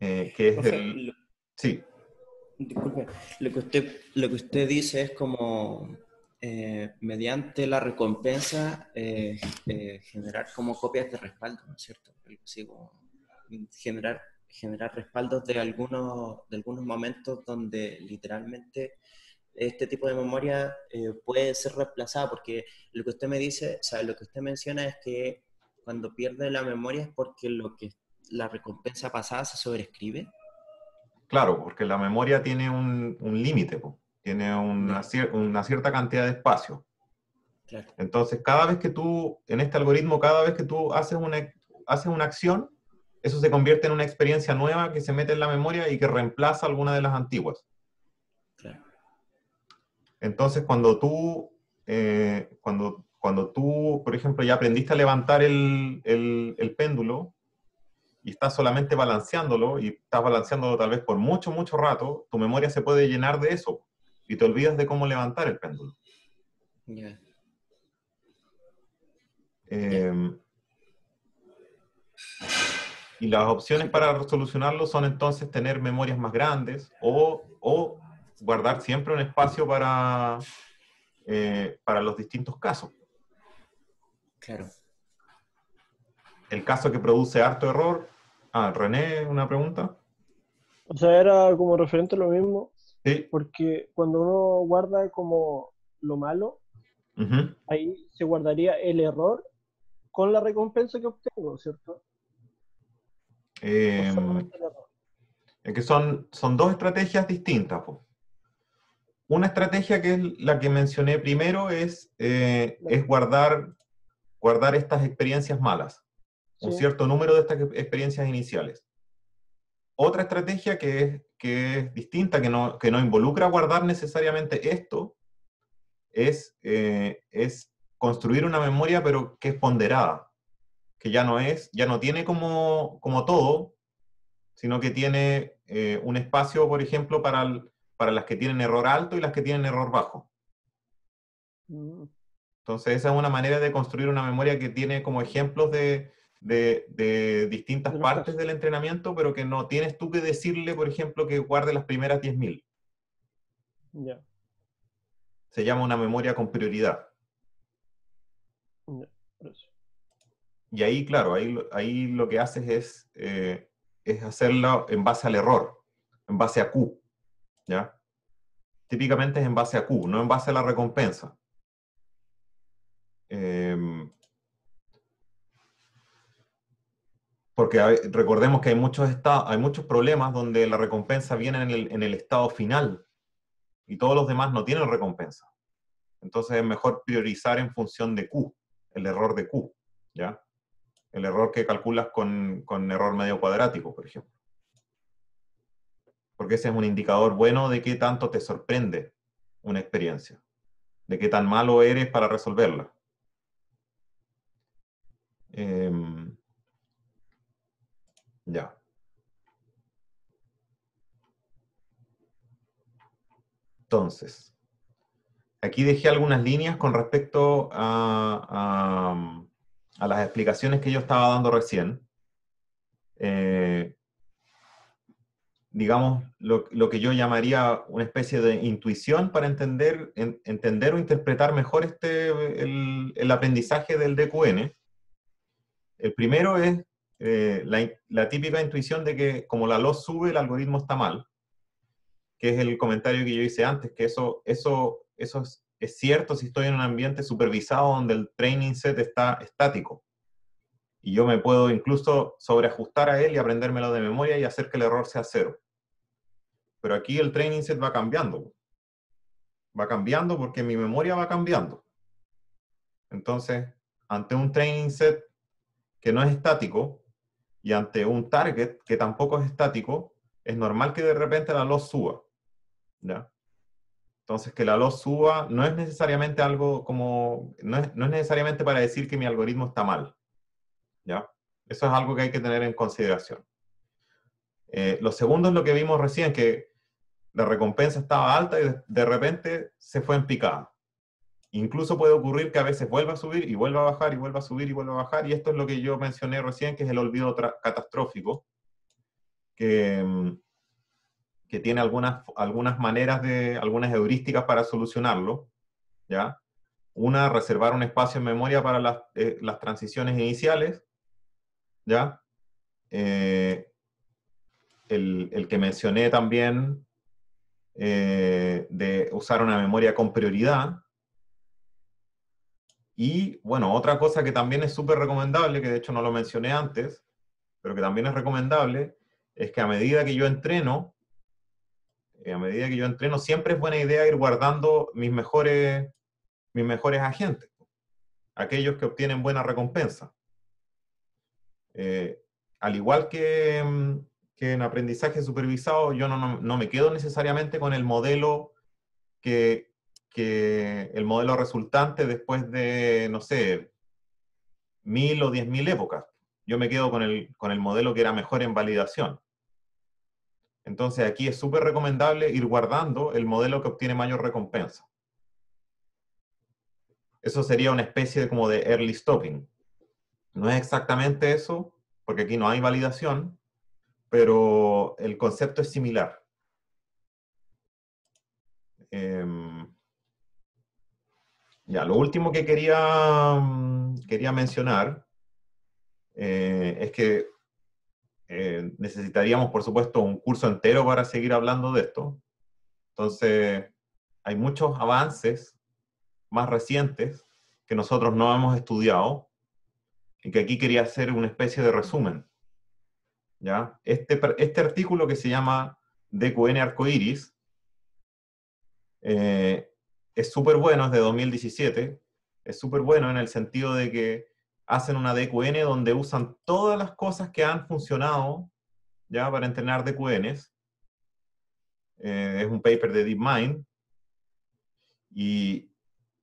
Eh, que es el... Sí disculpe, lo que usted, lo que usted dice es como eh, mediante la recompensa eh, eh, generar como copias de respaldo, ¿no es cierto? generar, generar respaldos de algunos, de algunos momentos donde literalmente este tipo de memoria puede ser reemplazada, porque lo que usted me dice, o sea, lo que usted menciona es que cuando pierde la memoria es porque lo que la recompensa pasada se sobrescribe. Claro, porque la memoria tiene un, límite, tiene una, cierta cantidad de espacio. Entonces, cada vez que tú, en este algoritmo, cada vez que tú haces una, haces una acción, eso se convierte en una experiencia nueva que se mete en la memoria y que reemplaza alguna de las antiguas. Entonces, cuando tú, eh, cuando, cuando tú, por ejemplo, ya aprendiste a levantar el, el, el péndulo, y estás solamente balanceándolo y estás balanceándolo tal vez por mucho, mucho rato, tu memoria se puede llenar de eso y te olvidas de cómo levantar el péndulo. Eh, y las opciones para solucionarlo son entonces tener memorias más grandes o, o guardar siempre un espacio para, eh, para los distintos casos. Claro. El caso que produce harto error Ah, René, una pregunta. O sea, era como referente a lo mismo. Porque cuando uno guarda como lo malo, ahí se guardaría el error con la recompensa que obtengo, ¿cierto? Em, es que son, son dos estrategias distintas. Una estrategia que es la que mencioné primero es, eh, es guardar, guardar estas experiencias malas un cierto número de estas experiencias iniciales. Otra estrategia que es, que es distinta, que no, que no involucra guardar necesariamente esto, es, eh, es construir una memoria, pero que es ponderada, que ya no es, ya no tiene como, como todo, sino que tiene eh, un espacio, por ejemplo, para, para las que tienen error alto y las que tienen error bajo. Mm. Entonces, esa es una manera de construir una memoria que tiene como ejemplos de, de, distintas partes del entrenamiento, pero que no tienes tú que decirle, por ejemplo, que guarde las primeras 10.000. Se llama una memoria con prioridad. y ahí, claro, ahí, ahí lo que haces es, eh, es hacerlo en base al error, en base a Q. ¿Ya? Típicamente es en base a Q, no en base a la recompensa. Em, porque recordemos que hay muchos, hay muchos problemas donde la recompensa viene en el, en el estado final y todos los demás no tienen recompensa. Entonces es mejor priorizar en función de Q, el error de Q, ¿ya? El error que calculas con, con error medio cuadrático, por ejemplo. Porque ese es un indicador bueno de qué tanto te sorprende una experiencia, de qué tan malo eres para resolverla. Eh, ya. Entonces, aquí dejé algunas líneas con respecto a, las explicaciones que yo estaba dando recién. Eh, digamos, lo, que yo llamaría una especie de intuición para entender, entender o interpretar mejor este, el, el aprendizaje del DQN. El primero es eh, la, típica intuición de que como la luz sube, el algoritmo está mal, que es el comentario que yo hice antes, que eso, eso, eso es, es cierto si estoy en un ambiente supervisado donde el training set está estático. Y yo me puedo incluso sobreajustar a él y aprendérmelo de memoria y hacer que el error sea cero. Pero aquí el training set va cambiando. Va cambiando porque mi memoria va cambiando. Entonces, ante un training set que no es estático, y ante un target que tampoco es estático, es normal que de repente la Loss suba. Entonces, que la Loss suba no es necesariamente algo como, no es, necesariamente para decir que mi algoritmo está mal. ¿ya? Eso es algo que hay que tener en consideración. Eh, lo segundo es lo que vimos recién, que la recompensa estaba alta y de, de repente se fue en picada. Incluso puede ocurrir que a veces vuelva a subir y vuelva a bajar y vuelva a subir y vuelva a bajar. Y esto es lo que yo mencioné recién, que es el olvido catastrófico, mm, que, tiene algunas, algunas maneras de, algunas heurísticas para solucionarlo. ¿ya? Una, reservar un espacio en memoria para las, eh, transiciones iniciales. ¿ya? Eh, el, que mencioné también eh, de usar una memoria con prioridad, y bueno, otra cosa que también es súper recomendable, que de hecho no lo mencioné antes, pero que también es recomendable, es que a medida que yo entreno, eh, a medida que yo entreno, siempre es buena idea ir guardando mis mejores, mis mejores agentes, aquellos que obtienen buena recompensa. Eh, al igual mm, que, en aprendizaje supervisado, yo no me quedo necesariamente con el modelo que, que el modelo resultante después de, no sé, mil o diez mil épocas. Yo me quedo con el, con el modelo que era mejor en validación. Entonces aquí es súper recomendable ir guardando el modelo que obtiene mayor recompensa. Eso sería una especie de, como de early stopping. No es exactamente eso, porque aquí no hay validación, pero el concepto es similar. Eh, ya, lo último que quería, mm, quería mencionar eh, es que eh, necesitaríamos, por supuesto, un curso entero para seguir hablando de esto. Entonces, hay muchos avances más recientes que nosotros no hemos estudiado y que aquí quería hacer una especie de resumen. ¿Ya? Este, este artículo que se llama DQN Arcoiris eh, es súper bueno, es de 2017, es súper bueno en el sentido de que hacen una DQN donde usan todas las cosas que han funcionado ya para entrenar DQNs. Eh, es un paper de DeepMind. Y,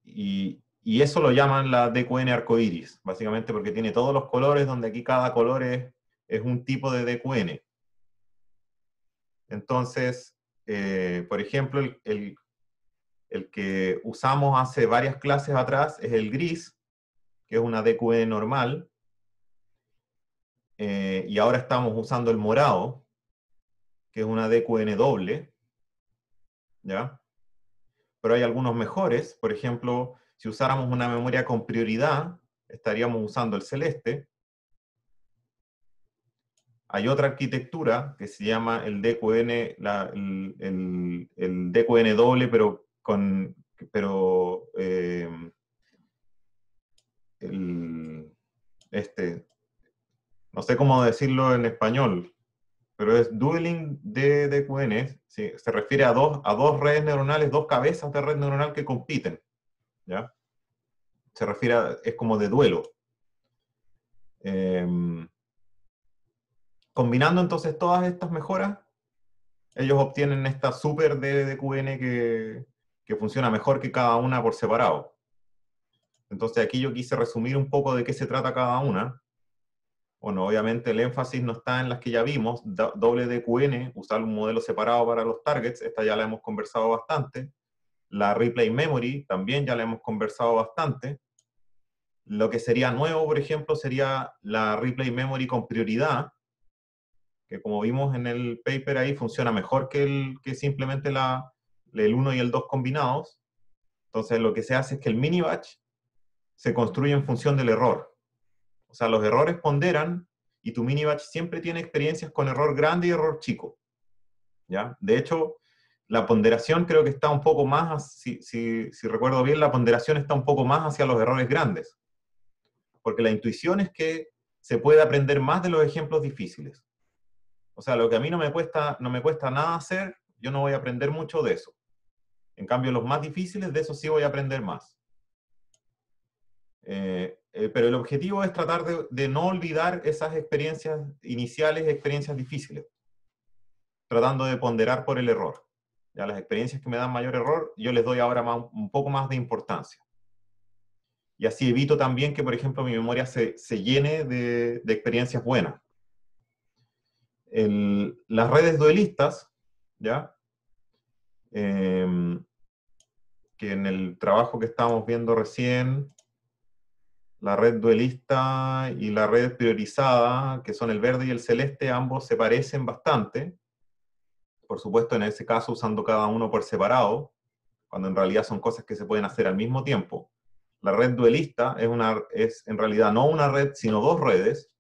y, eso lo llaman la DQN arcoiris, básicamente porque tiene todos los colores, donde aquí cada color es, es un tipo de DQN. Entonces, eh, por ejemplo, el, el que usamos hace varias clases atrás es el gris, que es una DQN e normal. Eh, y ahora estamos usando el morado, que es una DQN e doble. ¿Ya? Pero hay algunos mejores. Por ejemplo, si usáramos una memoria con prioridad, estaríamos usando el celeste. Hay otra arquitectura que se llama el DQN, e, el, DQN doble, pero con, pero eh, este, no sé cómo decirlo en español, pero es dueling de DQN, se refiere a dos, a dos redes neuronales, dos cabezas de red neuronal que compiten, ¿ya? Se refiere a, es como de duelo. Em, combinando entonces todas estas mejoras, ellos obtienen esta super DDQN que, que funciona mejor que cada una por separado. Entonces aquí yo quise resumir un poco de qué se trata cada una. Bueno, obviamente el énfasis no está en las que ya vimos, doble DQN, usar un modelo separado para los targets, esta ya la hemos conversado bastante. La replay memory también ya la hemos conversado bastante. Lo que sería nuevo, por ejemplo, sería la replay memory con prioridad, que como vimos en el paper ahí funciona mejor que, el, que simplemente la, el 1 y el 2 combinados. Entonces lo que se hace es que el mini batch se construye en función del error. O sea, los errores ponderan y tu mini batch siempre tiene experiencias con error grande y error chico. ¿Ya? De hecho, la ponderación creo que está un poco más, si, si recuerdo bien, la ponderación está un poco más hacia los errores grandes. Porque la intuición es que se puede aprender más de los ejemplos difíciles. O sea, lo que a mí no me cuesta, no me cuesta nada hacer, yo no voy a aprender mucho de eso. En cambio, los más difíciles, de eso sí voy a aprender más. Eh, eh, pero el objetivo es tratar de, no olvidar esas experiencias iniciales, experiencias difíciles, tratando de ponderar por el error. Ya las experiencias que me dan mayor error, yo les doy ahora un poco más de importancia. Y así evito también que, por ejemplo, mi memoria se, llene de, experiencias buenas. las redes duelistas, ¿ya? Em, que en el trabajo que estábamos viendo recién, la red duelista y la red priorizada, que son el verde y el celeste, ambos se parecen bastante. Por supuesto, en ese caso usando cada uno por separado, cuando en realidad son cosas que se pueden hacer al mismo tiempo. La red duelista es, una, es en realidad no una red, sino dos redes.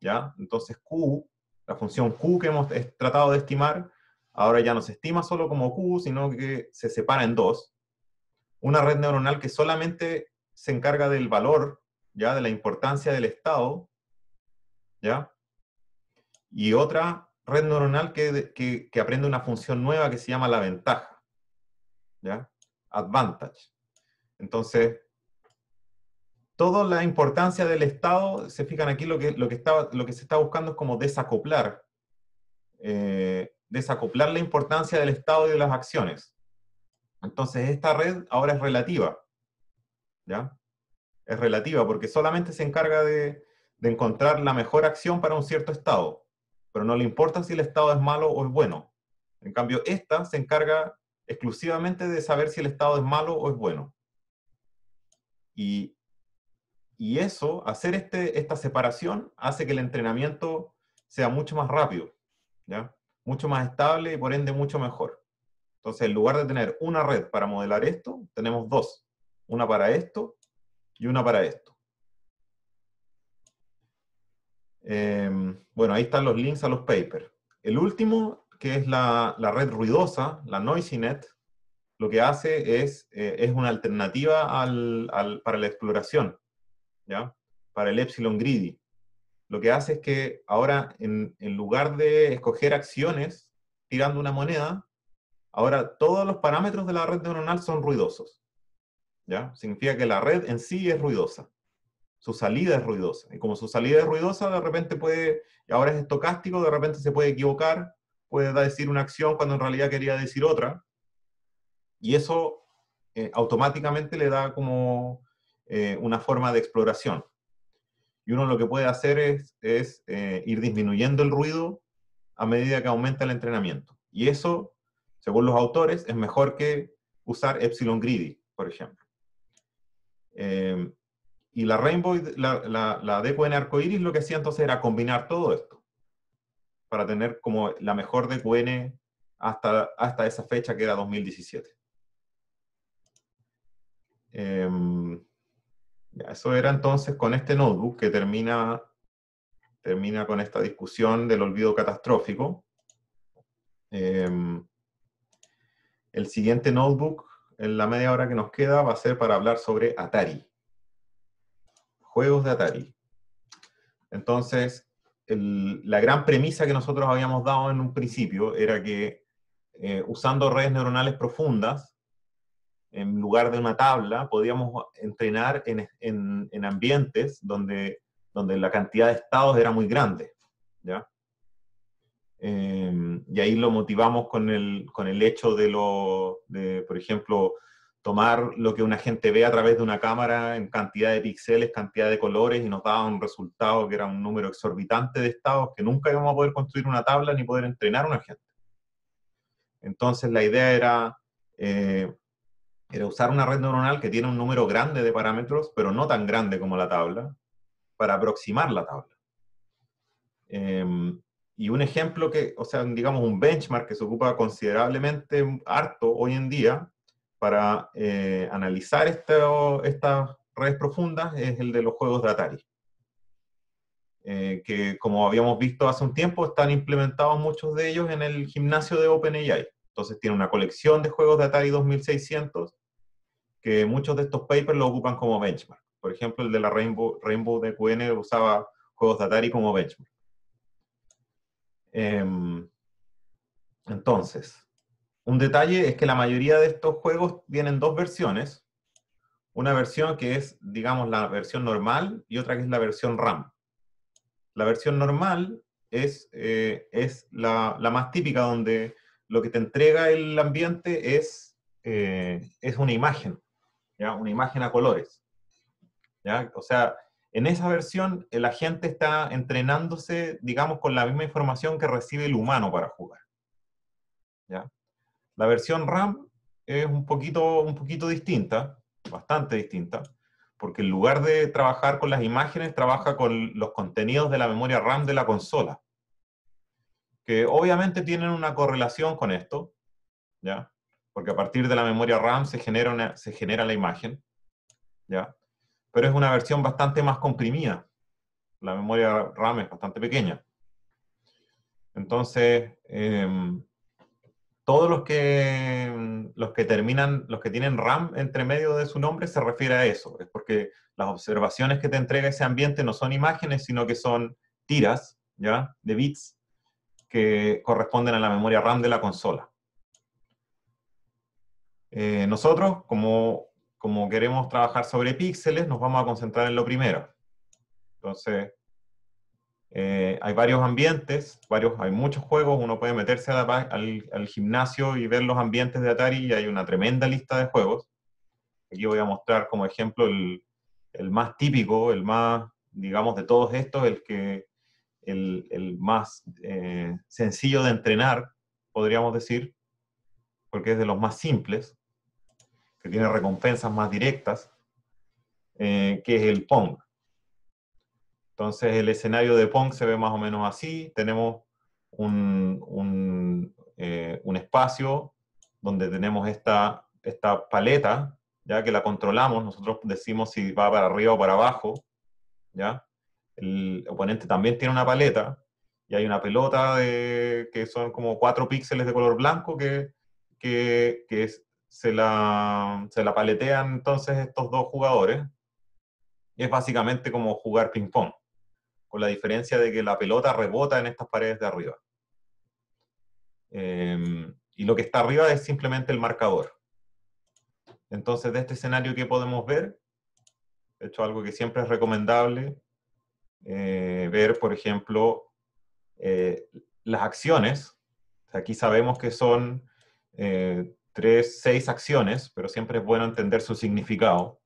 ¿ya? Entonces Q, la función Q que hemos tratado de estimar, Ahora ya no se estima solo como Q, sino que se separa en dos. Una red neuronal que solamente se encarga del valor, ya de la importancia del estado, ya. Y otra red neuronal que, que, aprende una función nueva que se llama la ventaja, ya, advantage. Entonces, toda la importancia del Estado, se fijan aquí, lo que, lo que, estaba, lo que se está buscando es como desacoplar eh, desacoplar la importancia del Estado y de las acciones. Entonces, esta red ahora es relativa. ¿Ya? Es relativa porque solamente se encarga de, encontrar la mejor acción para un cierto Estado, pero no le importa si el Estado es malo o es bueno. En cambio, esta se encarga exclusivamente de saber si el Estado es malo o es bueno. Y, eso, hacer este, esta separación, hace que el entrenamiento sea mucho más rápido. ¿ya? mucho más estable y por ende mucho mejor. Entonces, en lugar de tener una red para modelar esto, tenemos dos. Una para esto y una para esto. Em, bueno, ahí están los links a los papers. El último, que es la, red ruidosa, la NoisyNet, lo que hace es, eh, es una alternativa para la exploración, ¿ya? para el Epsilon Greedy lo que hace es que ahora, en, lugar de escoger acciones tirando una moneda, ahora todos los parámetros de la red neuronal son ruidosos. ¿Ya? Significa que la red en sí es ruidosa. Su salida es ruidosa. Y como su salida es ruidosa, de repente puede, ahora es estocástico, de repente se puede equivocar, puede decir una acción cuando en realidad quería decir otra. Y eso eh, automáticamente le da como eh, una forma de exploración. Y uno lo que puede hacer es, eh, ir disminuyendo el ruido a medida que aumenta el entrenamiento. Y eso, según los autores, es mejor que usar Epsilon Greedy, por ejemplo. Em, y la Rainbow, la, la, la DQN Arcoiris lo que hacía entonces era combinar todo esto para tener como la mejor DQN hasta, hasta esa fecha que era 2017. Eh, em, eso era entonces con este notebook que termina, termina con esta discusión del olvido catastrófico. Em, el siguiente notebook, en la media hora que nos queda, va a ser para hablar sobre Atari. Juegos de Atari. Entonces, la gran premisa que nosotros habíamos dado en un principio era que eh, usando redes neuronales profundas, en lugar de una tabla, podíamos entrenar en, en, en ambientes donde, donde la cantidad de estados era muy grande. ¿ya? Em, y ahí lo motivamos con el, con el hecho de, lo, de, por ejemplo, tomar lo que una gente ve a través de una cámara en cantidad de píxeles, cantidad de colores, y nos daba un resultado que era un número exorbitante de estados que nunca íbamos a poder construir una tabla ni poder entrenar a una gente. Entonces la idea era eh, era eh, usar una red neuronal que tiene un número grande de parámetros, pero no tan grande como la tabla, para aproximar la tabla. Em, y un ejemplo que, o sea, digamos un benchmark que se ocupa considerablemente harto hoy en día para eh, analizar este, estas redes profundas es el de los juegos de Atari. Eh, que como habíamos visto hace un tiempo, están implementados muchos de ellos en el gimnasio de OpenAI. Entonces tiene una colección de juegos de Atari 2600 que muchos de estos papers lo ocupan como benchmark. Por ejemplo, el de la Rainbow, Rainbow de QN usaba juegos de Atari como benchmark. Em, entonces, un detalle es que la mayoría de estos juegos tienen dos versiones. Una versión que es, digamos, la versión normal y otra que es la versión RAM. La versión normal es, eh, es la, más típica donde lo que te entrega el ambiente es, eh, es una imagen. Una imagen a colores. O sea, en esa versión el agente está entrenándose, digamos, con la misma información que recibe el humano para jugar. La versión RAM es un poquito, un poquito distinta, bastante distinta, porque en lugar de trabajar con las imágenes, trabaja con los contenidos de la memoria RAM de la consola, que obviamente tienen una correlación con esto, ¿ya? porque a partir de la memoria RAM se genera, se genera la imagen, ¿ya? Pero es una versión bastante más comprimida. La memoria RAM es bastante pequeña. Entonces, em, todos los que, los que terminan, los que tienen RAM entre medio de su nombre se refiere a eso. Es porque las observaciones que te entrega ese ambiente no son imágenes, sino que son tiras, ¿ya? De bits que corresponden a la memoria RAM de la consola. Eh, nosotros, como, como queremos trabajar sobre píxeles, nos vamos a concentrar en lo primero. Entonces, eh, hay varios ambientes, varios, hay muchos juegos, uno puede meterse al, gimnasio y ver los ambientes de Atari y hay una tremenda lista de juegos. Aquí voy a mostrar como ejemplo el, el más típico, el más, digamos, de todos estos, el que el, el más eh, sencillo de entrenar, podríamos decir, porque es de los más simples que tiene recompensas más directas, eh, que es el Pong. Entonces el escenario de Pong se ve más o menos así. Tenemos eh, un, espacio donde tenemos esta, esta paleta, ya que la controlamos, nosotros decimos si va para arriba o para abajo, ¿ya? El oponente también tiene una paleta y hay una pelota de, que son como cuatro píxeles de color blanco que es, se la, la paletean entonces estos dos jugadores. Es básicamente como jugar ping-pong, con la diferencia de que la pelota rebota en estas paredes de arriba. Em, y lo que está arriba es simplemente el marcador. Entonces, de este escenario, que podemos ver? De hecho, algo que siempre es recomendable, eh, ver, por ejemplo, eh, las acciones. aquí sabemos que son eh, tres, seis acciones, pero siempre es bueno entender su significado.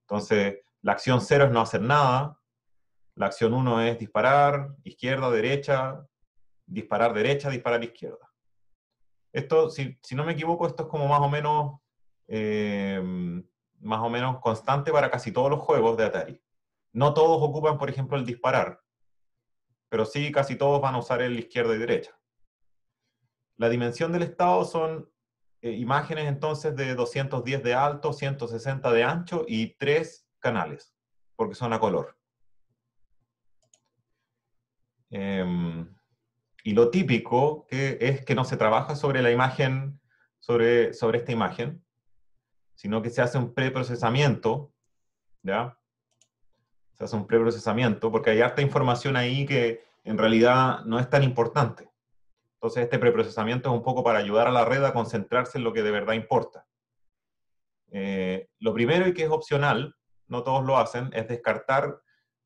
Entonces, la acción cero es no hacer nada, la acción uno es disparar, izquierda, derecha, disparar derecha, disparar izquierda. Esto, si, no me equivoco, esto es como más o menos eh, más o menos constante para casi todos los juegos de Atari. No todos ocupan, por ejemplo, el disparar, pero sí casi todos van a usar el izquierda y derecha. La dimensión del estado son eh, imágenes entonces de 210 de alto, 160 de ancho y tres canales, porque son a color. Em, y lo típico es que no se trabaja sobre la imagen, sobre, sobre esta imagen, sino que se hace un preprocesamiento, ¿ya? Se hace un preprocesamiento, porque hay harta información ahí que en realidad no es tan importante. Entonces, este preprocesamiento es un poco para ayudar a la red a concentrarse en lo que de verdad importa. Eh, lo primero y que es opcional, no todos lo hacen, es descartar,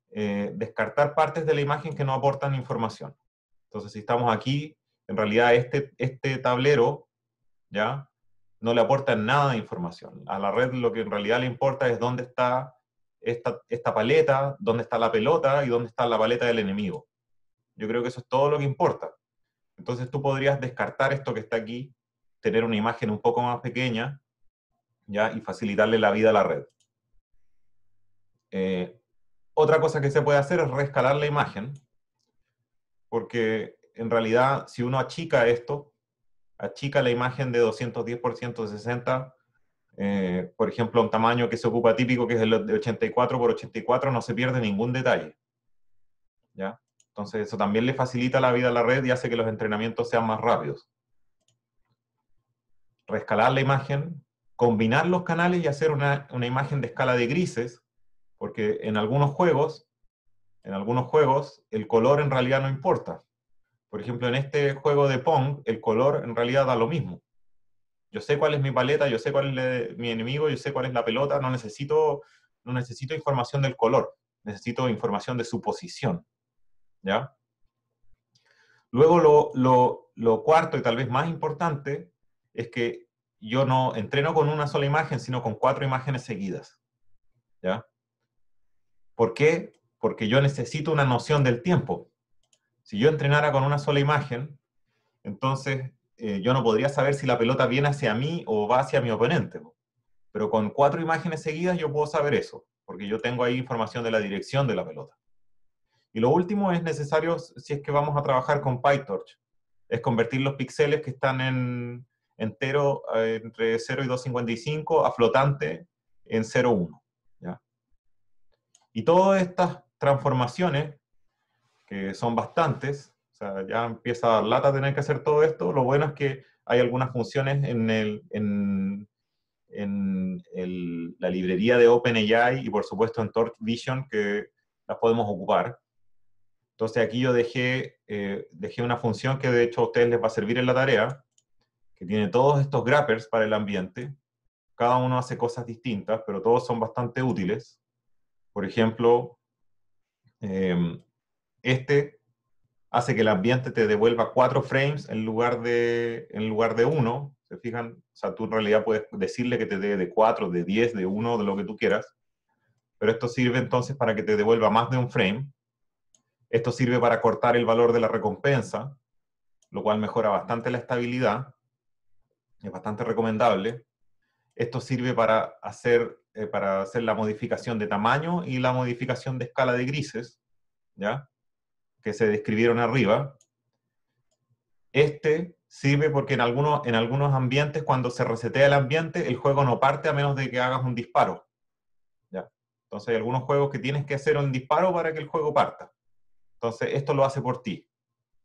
eh, descartar partes de la imagen que no aportan información. Entonces, si estamos aquí, en realidad este, este tablero, ¿ya? No le aporta nada de información. A la red lo que en realidad le importa es dónde está esta paleta, dónde está la pelota y dónde está la paleta del enemigo. Yo creo que eso es todo lo que importa. Entonces tú podrías descartar esto que está aquí, tener una imagen un poco más pequeña, ¿ya? Y facilitarle la vida a la red. Eh, otra cosa que se puede hacer es reescalar la imagen, porque en realidad si uno achica esto, achica la imagen de 210 60, eh, por ejemplo, un tamaño que se ocupa típico, que es el de 84 por 84, no se pierde ningún detalle. ¿Ya? Entonces, eso también le facilita la vida a la red y hace que los entrenamientos sean más rápidos. Rescalar la imagen, combinar los canales y hacer una, una imagen de escala de grises, porque en algunos juegos, en algunos juegos, el color en realidad no importa. Por ejemplo, en este juego de Pong, el color en realidad da lo mismo. Yo sé cuál es mi paleta, yo sé cuál es mi enemigo, yo sé cuál es la pelota, no necesito, no necesito información del color, necesito información de su posición. Luego lo, cuarto y tal vez más importante es que yo no entreno con una sola imagen, sino con cuatro imágenes seguidas. ¿Por qué? Porque yo necesito una noción del tiempo. Si yo entrenara con una sola imagen, entonces eh, yo no podría saber si la pelota viene hacia mí o va hacia mi oponente. Pero con cuatro imágenes seguidas yo puedo saber eso, porque yo tengo ahí información de la dirección de la pelota. Y lo último es necesario, si es que vamos a trabajar con PyTorch, es convertir los píxeles que están en entero eh, entre 0 y 255 a flotante en 0,1. Y todas estas transformaciones, que son bastantes, ya empieza a dar lata tener que hacer todo esto, lo bueno es que hay algunas funciones en, el, en, la librería de OpenAI y por supuesto en Torch Vision que las podemos ocupar. Entonces aquí yo dejé, eh, dejé una función que de hecho a ustedes les va a servir en la tarea, que tiene todos estos grappers para el ambiente. Cada uno hace cosas distintas, pero todos son bastante útiles. Por ejemplo, em, este hace que el ambiente te devuelva cuatro frames en lugar de, en lugar de uno. ¿Se fijan? O tú en realidad puedes decirle que te dé de cuatro, de diez, de uno, de lo que tú quieras. Pero esto sirve entonces para que te devuelva más de un frame. Esto sirve para cortar el valor de la recompensa, lo cual mejora bastante la estabilidad, es bastante recomendable. Esto sirve para hacer, eh, para hacer la modificación de tamaño y la modificación de escala de grises, ¿ya? que se describieron arriba. Este sirve porque en algunos, en algunos ambientes, cuando se resetea el ambiente, el juego no parte a menos de que hagas un disparo. ¿ya? Entonces hay algunos juegos que tienes que hacer un disparo para que el juego parta. Entonces, esto lo hace por ti.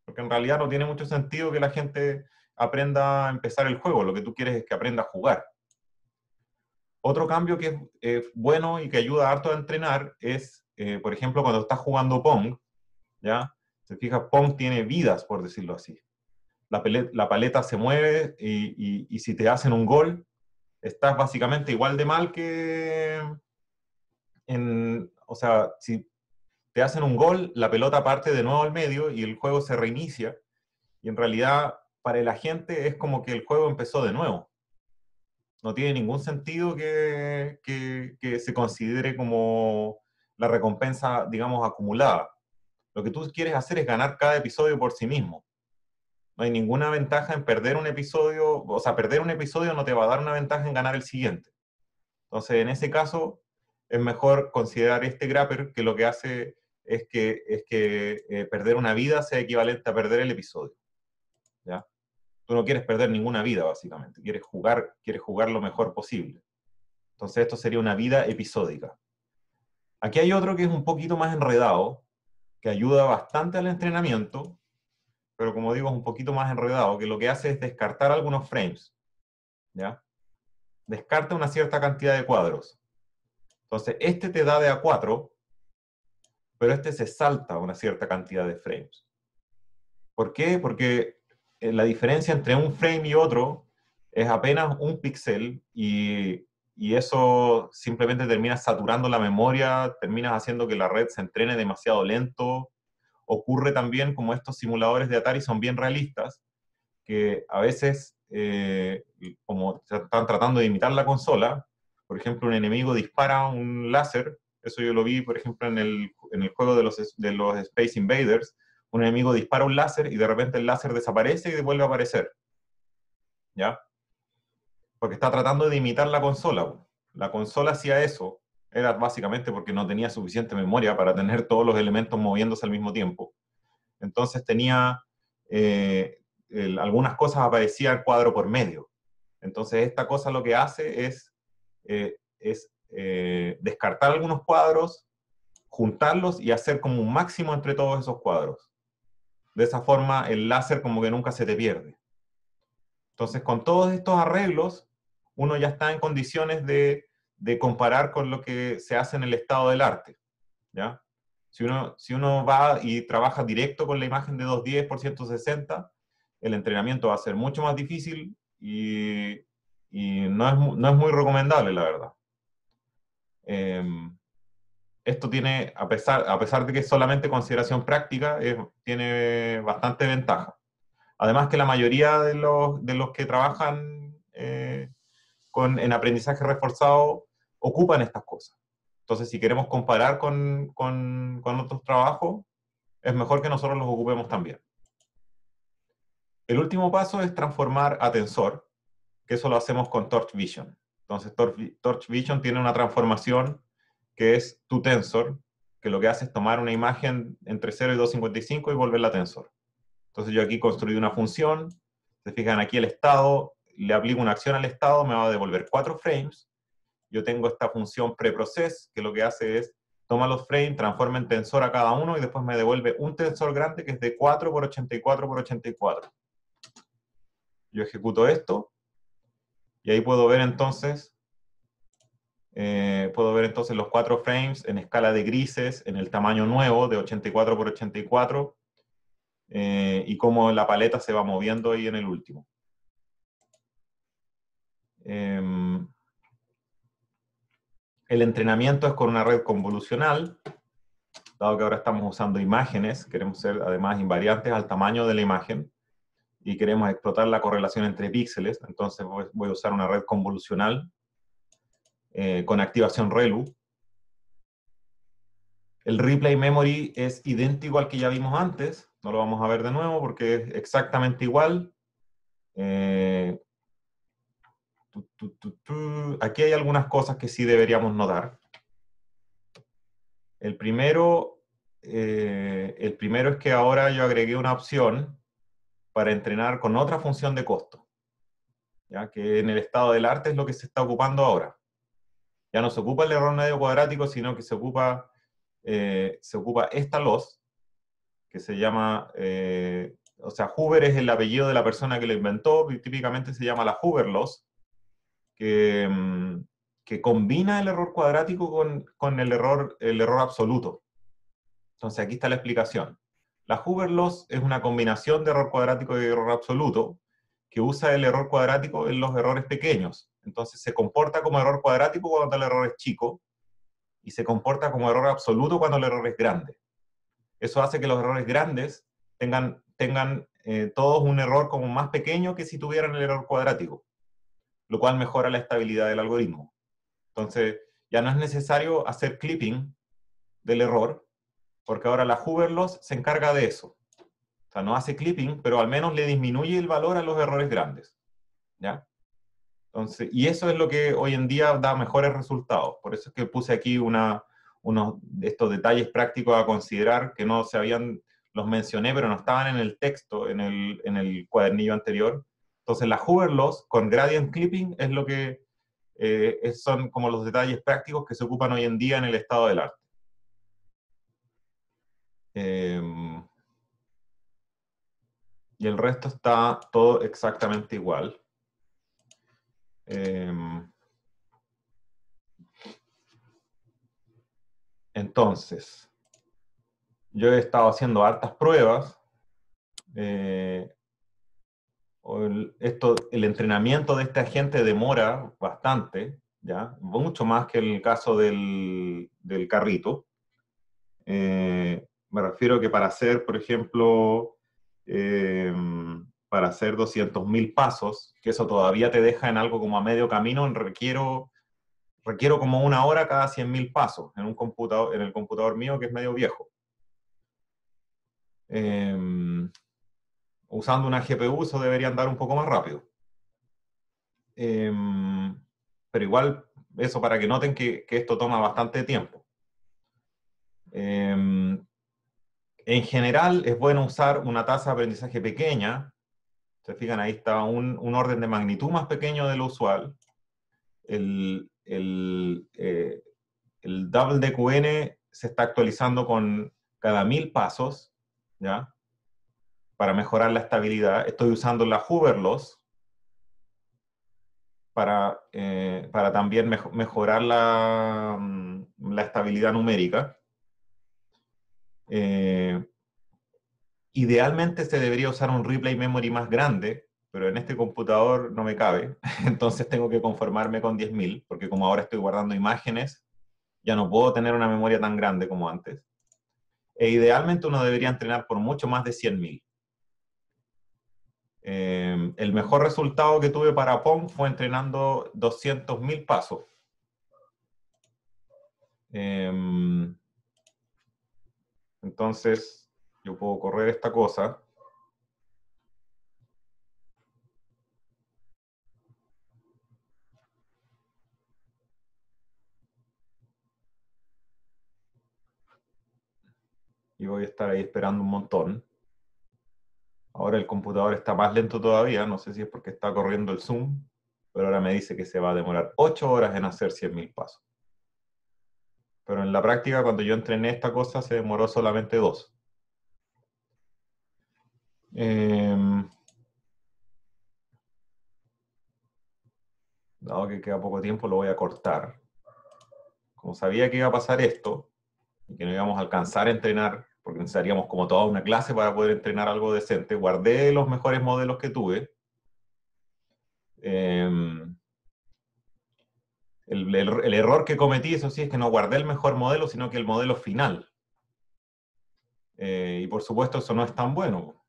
Porque en realidad no tiene mucho sentido que la gente aprenda a empezar el juego, lo que tú quieres es que aprenda a jugar. Otro cambio que es eh, bueno y que ayuda harto a entrenar es, eh, por ejemplo, cuando estás jugando Pong, ¿ya? Se fija, Pong tiene vidas, por decirlo así. La, paleta se mueve y, y, si te hacen un gol, estás básicamente igual de mal que en, o sea, si te hacen un gol, la pelota parte de nuevo al medio y el juego se reinicia. Y en realidad, para el agente es como que el juego empezó de nuevo. No tiene ningún sentido que, que se considere como la recompensa, digamos, acumulada. Lo que tú quieres hacer es ganar cada episodio por sí mismo. No hay ninguna ventaja en perder un episodio, o sea, perder un episodio no te va a dar una ventaja en ganar el siguiente. Entonces, en ese caso, es mejor considerar este grapper que lo que hace es que, es que eh, perder una vida sea equivalente a perder el episodio. ¿ya? Tú no quieres perder ninguna vida, básicamente. Quieres jugar, quieres jugar lo mejor posible. Entonces esto sería una vida episódica. Aquí hay otro que es un poquito más enredado, que ayuda bastante al entrenamiento, pero como digo, es un poquito más enredado, que lo que hace es descartar algunos frames. ¿Ya? Descarta una cierta cantidad de cuadros. Entonces, este te da de a 4 pero este se salta una cierta cantidad de frames. ¿Por qué? Porque eh, la diferencia entre un frame y otro es apenas un píxel y, eso simplemente termina saturando la memoria, termina haciendo que la red se entrene demasiado lento. Ocurre también como estos simuladores de Atari son bien realistas, que a veces, eh, como están tratando de imitar la consola, por ejemplo, un enemigo dispara un láser eso yo lo vi, por ejemplo, en el, juego de los, Space Invaders. Un enemigo dispara un láser y de repente el láser desaparece y vuelve a aparecer. ¿Ya? Porque está tratando de imitar la consola. La consola hacía eso. Era básicamente porque no tenía suficiente memoria para tener todos los elementos moviéndose al mismo tiempo. Entonces tenía eh, algunas cosas aparecían cuadro por medio. Entonces esta cosa lo que hace es, eh, es eh, descartar algunos cuadros, juntarlos y hacer como un máximo entre todos esos cuadros. De esa forma el láser como que nunca se te pierde. Entonces con todos estos arreglos uno ya está en condiciones de, comparar con lo que se hace en el estado del arte. ¿ya? Si, uno, si uno va y trabaja directo con la imagen de 210 por 160, el entrenamiento va a ser mucho más difícil y, no es muy recomendable, la verdad. Em, esto tiene, a pesar, a pesar de que es solamente consideración práctica, tiene bastante ventaja. Además que la mayoría de los, que trabajan eh, con, en aprendizaje reforzado ocupan estas cosas. Entonces, si queremos comparar con, con otros trabajos, es mejor que nosotros los ocupemos también. El último paso es transformar a tensor, que eso lo hacemos con Torch Vision. Entonces, Torch Vision tiene una transformación que es tu tensor, que lo que hace es tomar una imagen entre 0 y 255 y volverla a tensor. Entonces yo aquí construí una función, se fijan aquí el estado, le aplico una acción al estado, me va a devolver cuatro frames. Yo tengo esta función preprocess, que lo que hace es toma los frames, transforma en tensor a cada uno y después me devuelve un tensor grande que es de 4 por 84 por 84. Yo ejecuto esto y ahí puedo ver entonces, eh, puedo ver entonces los cuatro frames en escala de grises, en el tamaño nuevo de 84 por 84, eh, y cómo la paleta se va moviendo ahí en el último. Em, el entrenamiento es con una red convolucional, dado que ahora estamos usando imágenes, queremos ser además invariantes al tamaño de la imagen y queremos explotar la correlación entre píxeles, entonces voy a usar una red convolucional eh, con activación ReLU. El replay memory es idéntico al que ya vimos antes, no lo vamos a ver de nuevo porque es exactamente igual. Eh, Aquí hay algunas cosas que sí deberíamos notar. El primero, eh, el primero es que ahora yo agregué una opción para entrenar con otra función de costo, ¿ya? que en el estado del arte es lo que se está ocupando ahora. Ya no se ocupa el error medio cuadrático, sino que se ocupa, eh, se ocupa esta loss, que se llama, eh, o sea, Hoover es el apellido de la persona que lo inventó, y típicamente se llama la Hoover loss, mm, que, combina el error cuadrático con, con el, error, el error absoluto. Entonces aquí está la explicación. La huber loss es una combinación de error cuadrático y error absoluto que usa el error cuadrático en los errores pequeños. Entonces se comporta como error cuadrático cuando el error es chico y se comporta como error absoluto cuando el error es grande. Eso hace que los errores grandes tengan, tengan eh, todos un error como más pequeño que si tuvieran el error cuadrático, lo cual mejora la estabilidad del algoritmo. Entonces ya no es necesario hacer clipping del error, porque ahora la Loss se encarga de eso. O sea, no hace clipping, pero al menos le disminuye el valor a los errores grandes. ¿Ya? Entonces, y eso es lo que hoy en día da mejores resultados. Por eso es que puse aquí una, unos de estos detalles prácticos a considerar que no se habían, los mencioné, pero no estaban en el texto, en el, en el cuadernillo anterior. Entonces, la Hoover loss con gradient clipping es lo que eh, son como los detalles prácticos que se ocupan hoy en día en el estado del arte. Em, y el resto está todo exactamente igual. Em, entonces, yo he estado haciendo hartas pruebas. Eh, el, esto, el entrenamiento de este agente demora bastante, ¿ya? mucho más que el caso del, del carrito. Eh, me refiero que para hacer, por ejemplo, em, para hacer 200.000 pasos, que eso todavía te deja en algo como a medio camino, requiero, requiero como una hora cada 100.000 pasos en, un computador, en el computador mío que es medio viejo. Em, usando una GPU eso debería andar un poco más rápido. Em, pero igual, eso para que noten que, que esto toma bastante tiempo. Eh, en general, es bueno usar una tasa de aprendizaje pequeña. Se fijan, ahí está un, orden de magnitud más pequeño de lo usual. El, el, eh, double DQN se está actualizando con cada mil pasos, ¿ya? Para mejorar la estabilidad. Estoy usando la Hooverloss para, eh, para también mejorar la, mm, la estabilidad numérica. Eh, idealmente se debería usar un replay memory más grande, pero en este computador no me cabe, <laughs> entonces tengo que conformarme con 10.000, porque como ahora estoy guardando imágenes, ya no puedo tener una memoria tan grande como antes. E idealmente uno debería entrenar por mucho más de 100.000. Em, el mejor resultado que tuve para POM fue entrenando 200.000 pasos. Em, entonces, yo puedo correr esta cosa. Y voy a estar ahí esperando un montón. Ahora el computador está más lento todavía, no sé si es porque está corriendo el Zoom, pero ahora me dice que se va a demorar 8 horas en hacer 100.000 pasos. Pero en la práctica, cuando yo entrené esta cosa, se demoró solamente dos. dado em, que queda poco tiempo, lo voy a cortar. Como sabía que iba a pasar esto, y que no íbamos a alcanzar a entrenar, porque necesitaríamos como toda una clase para poder entrenar algo decente, guardé los mejores modelos que tuve. Eh, el, error que cometí, eso sí, es que no guardé el mejor modelo, sino que el modelo final. Eh, y por supuesto eso no es tan bueno.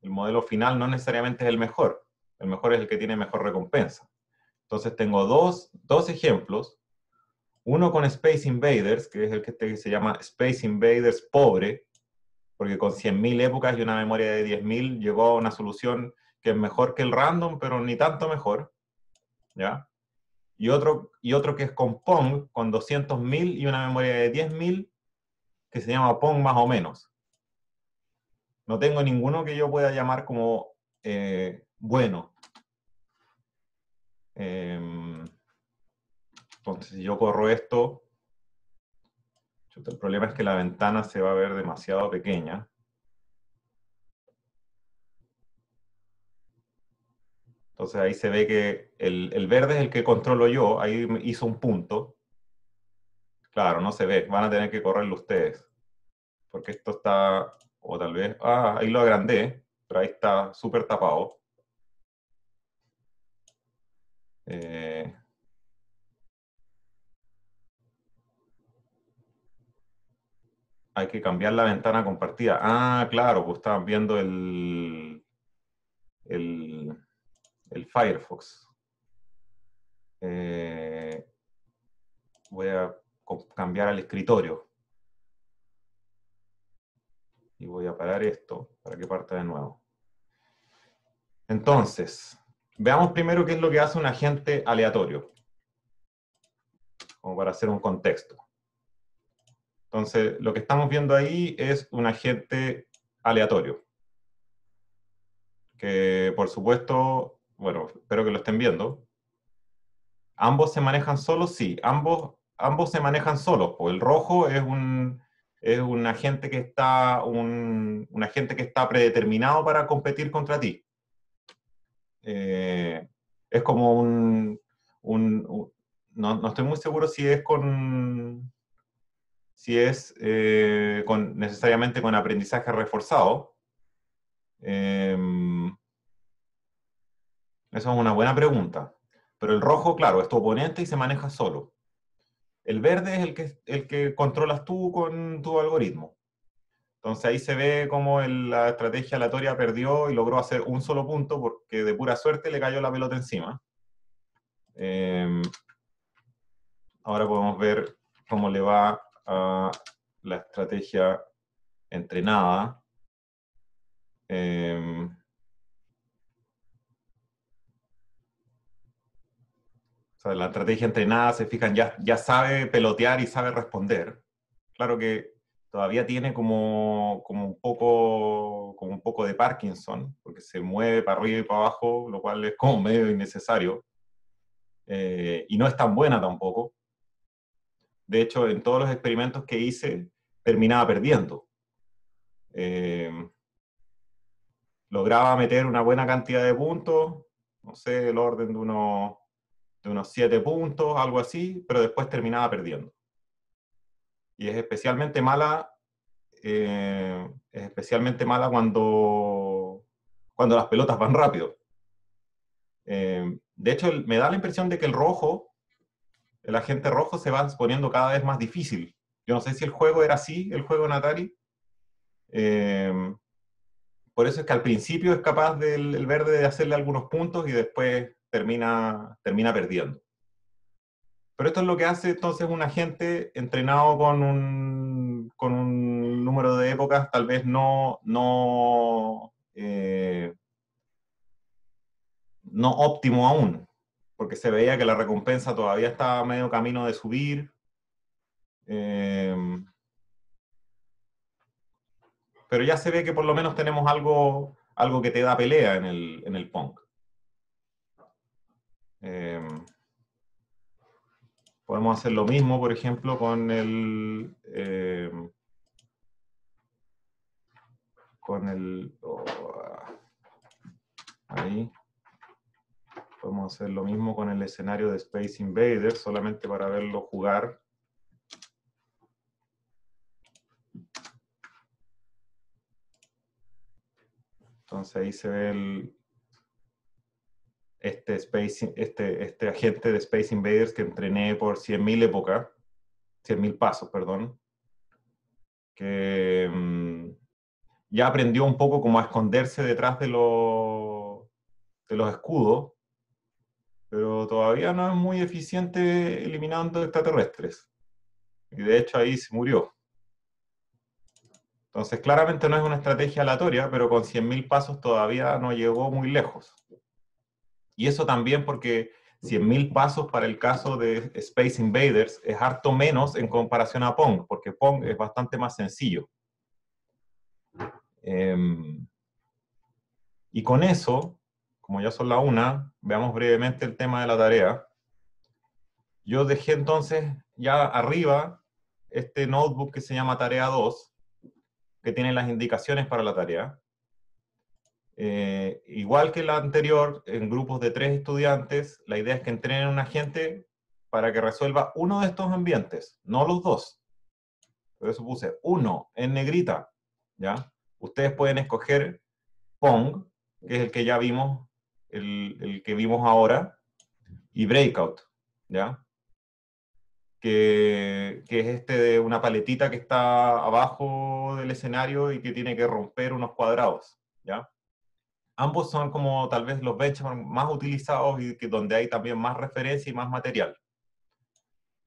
El modelo final no necesariamente es el mejor. El mejor es el que tiene mejor recompensa. Entonces tengo dos, dos ejemplos. Uno con Space Invaders, que es el que se llama Space Invaders pobre, porque con 100.000 épocas y una memoria de 10.000 llegó a una solución que es mejor que el random, pero ni tanto mejor. ¿Ya? y otro, y otro que es con Pong, con 200.000 y una memoria de 10.000, que se llama Pong más o menos. No tengo ninguno que yo pueda llamar como eh, bueno. Em, entonces, si yo corro esto, el problema es que la ventana se va a ver demasiado pequeña. Entonces ahí se ve que el, verde es el que controlo yo, ahí hizo un punto. Claro, no se ve, van a tener que correrlo ustedes. Porque esto está, o tal vez, ah, ahí lo agrandé, pero ahí está súper tapado. Eh, hay que cambiar la ventana compartida. Ah, claro, pues estaban viendo el, el el Firefox. Eh, voy a cambiar al escritorio. Y voy a parar esto para que parta de nuevo. Entonces, veamos primero qué es lo que hace un agente aleatorio. Como para hacer un contexto. Entonces, lo que estamos viendo ahí es un agente aleatorio. Que, por supuesto, bueno, espero que lo estén viendo. ¿Ambos se manejan solos? Sí, ambos, ambos se manejan solos. Pues el rojo es un, es un agente que está un, agente que está predeterminado para competir contra ti. Eh, es como un, un, no, estoy muy seguro si es con si es eh, con, necesariamente con aprendizaje reforzado. Em, esa es una buena pregunta. Pero el rojo, claro, es tu oponente y se maneja solo. El verde es el que, el que controlas tú con tu algoritmo. Entonces ahí se ve cómo la estrategia aleatoria perdió y logró hacer un solo punto porque de pura suerte le cayó la pelota encima. Em, ahora podemos ver cómo le va a la estrategia entrenada. Em, O sea, la estrategia entrenada, se fijan, ya, ya sabe pelotear y sabe responder. Claro que todavía tiene como, un poco, como un poco de Parkinson, porque se mueve para arriba y para abajo, lo cual es como medio innecesario. Eh, y no es tan buena tampoco. De hecho, en todos los experimentos que hice, terminaba perdiendo. Eh, lograba meter una buena cantidad de puntos, no sé, el orden de unos de unos 7 puntos, algo así, pero después terminaba perdiendo. Y es especialmente mala, eh, especialmente mala cuando, cuando las pelotas van rápido. Eh, de hecho, me da la impresión de que el rojo, el agente rojo se va poniendo cada vez más difícil. Yo no sé si el juego era así, el juego natali eh, por eso es que al principio es capaz del verde de hacerle algunos puntos y después termina, termina perdiendo. Pero esto es lo que hace entonces un agente entrenado con un, con un número de épocas tal vez no, no, eh, no óptimo aún, porque se veía que la recompensa todavía estaba medio camino de subir. Em, pero ya se ve que por lo menos tenemos algo, algo que te da pelea en el, en el punk. Em, podemos hacer lo mismo, por ejemplo, con el... Em, con el... Oh, ahí. Podemos hacer lo mismo con el escenario de Space Invaders, solamente para verlo jugar. Entonces ahí se ve el, este, este, este, agente de Space Invaders que entrené por 100.000 épocas, 100.000 pasos, perdón, que mm, ya aprendió un poco como a esconderse detrás de, los, de los escudos, pero todavía no es muy eficiente eliminando extraterrestres. Y de hecho ahí se murió. Entonces claramente no es una estrategia aleatoria, pero con 100.000 pasos todavía no llegó muy lejos. Y eso también porque 100.000 pasos para el caso de Space Invaders es harto menos en comparación a Pong, porque Pong es bastante más sencillo. Em, y con eso, como ya son la una, veamos brevemente el tema de la tarea. Yo dejé entonces ya arriba este notebook que se llama Tarea 2, que tiene las indicaciones para la tarea. Eh, igual que la anterior, en grupos de tres estudiantes, la idea es que entrenen a un agente para que resuelva uno de estos ambientes, no los dos. Por eso puse uno en negrita, ¿ya? Ustedes pueden escoger Pong, que es el que ya vimos, el, que vimos ahora, y Breakout, ¿ya? Que, que, es este de una paletita que está abajo del escenario y que tiene que romper unos cuadrados, ¿ya? ambos son como tal vez los benchmarks más utilizados y donde hay también más referencia y más material.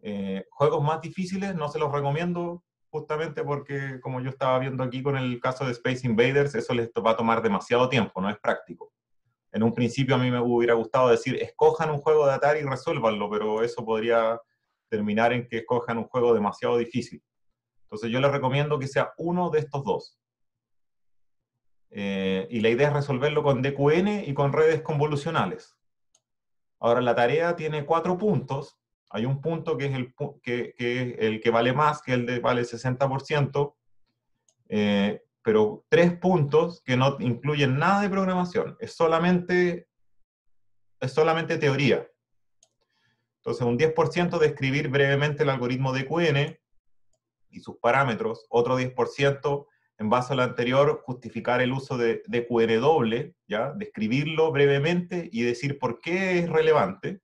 Eh, juegos más difíciles no se los recomiendo justamente porque como yo estaba viendo aquí con el caso de Space Invaders, eso les va a tomar demasiado tiempo, no es práctico. En un principio a mí me hubiera gustado decir, escojan un juego de Atari y resuélvanlo, pero eso podría terminar en que escojan un juego demasiado difícil. Entonces yo les recomiendo que sea uno de estos dos. Eh, y la idea es resolverlo con DQN y con redes convolucionales. Ahora, la tarea tiene cuatro puntos. Hay un punto que es el que, el que vale más, que el de vale 60%, eh, pero tres puntos que no incluyen nada de programación. Es solamente, es solamente teoría. Entonces, un 10% de escribir brevemente el algoritmo DQN y sus parámetros, otro 10% en base a lo anterior, justificar el uso de, de doble, ¿ya? describirlo brevemente y decir por qué es relevante.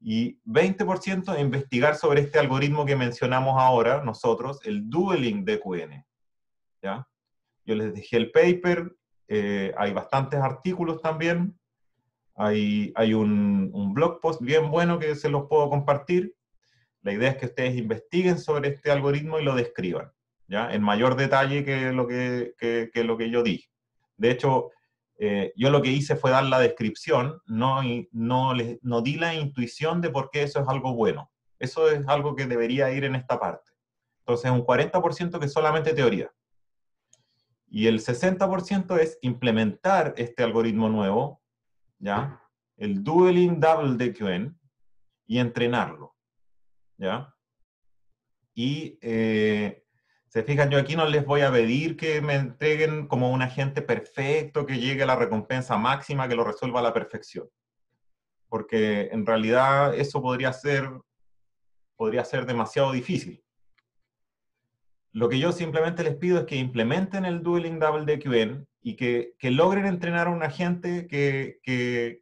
Y 20% investigar sobre este algoritmo que mencionamos ahora nosotros, el dueling de QN. ¿ya? Yo les dejé el paper, eh, hay bastantes artículos también, hay, hay un, un blog post bien bueno que se los puedo compartir. La idea es que ustedes investiguen sobre este algoritmo y lo describan. ¿ya? En mayor detalle que lo que, que, lo que yo dije. De hecho, eh, yo lo que hice fue dar la descripción, no, no, no di la intuición de por qué eso es algo bueno. Eso es algo que debería ir en esta parte. Entonces, un 40% que es solamente teoría. Y el 60% es implementar este algoritmo nuevo, ¿ya? El Dueling Double de QN, y entrenarlo, ¿ya? Y eh, se fijan, yo aquí no les voy a pedir que me entreguen como un agente perfecto, que llegue a la recompensa máxima, que lo resuelva a la perfección. Porque en realidad eso podría ser, podría ser demasiado difícil. Lo que yo simplemente les pido es que implementen el Dueling Double DQN y que, logren entrenar a un agente que,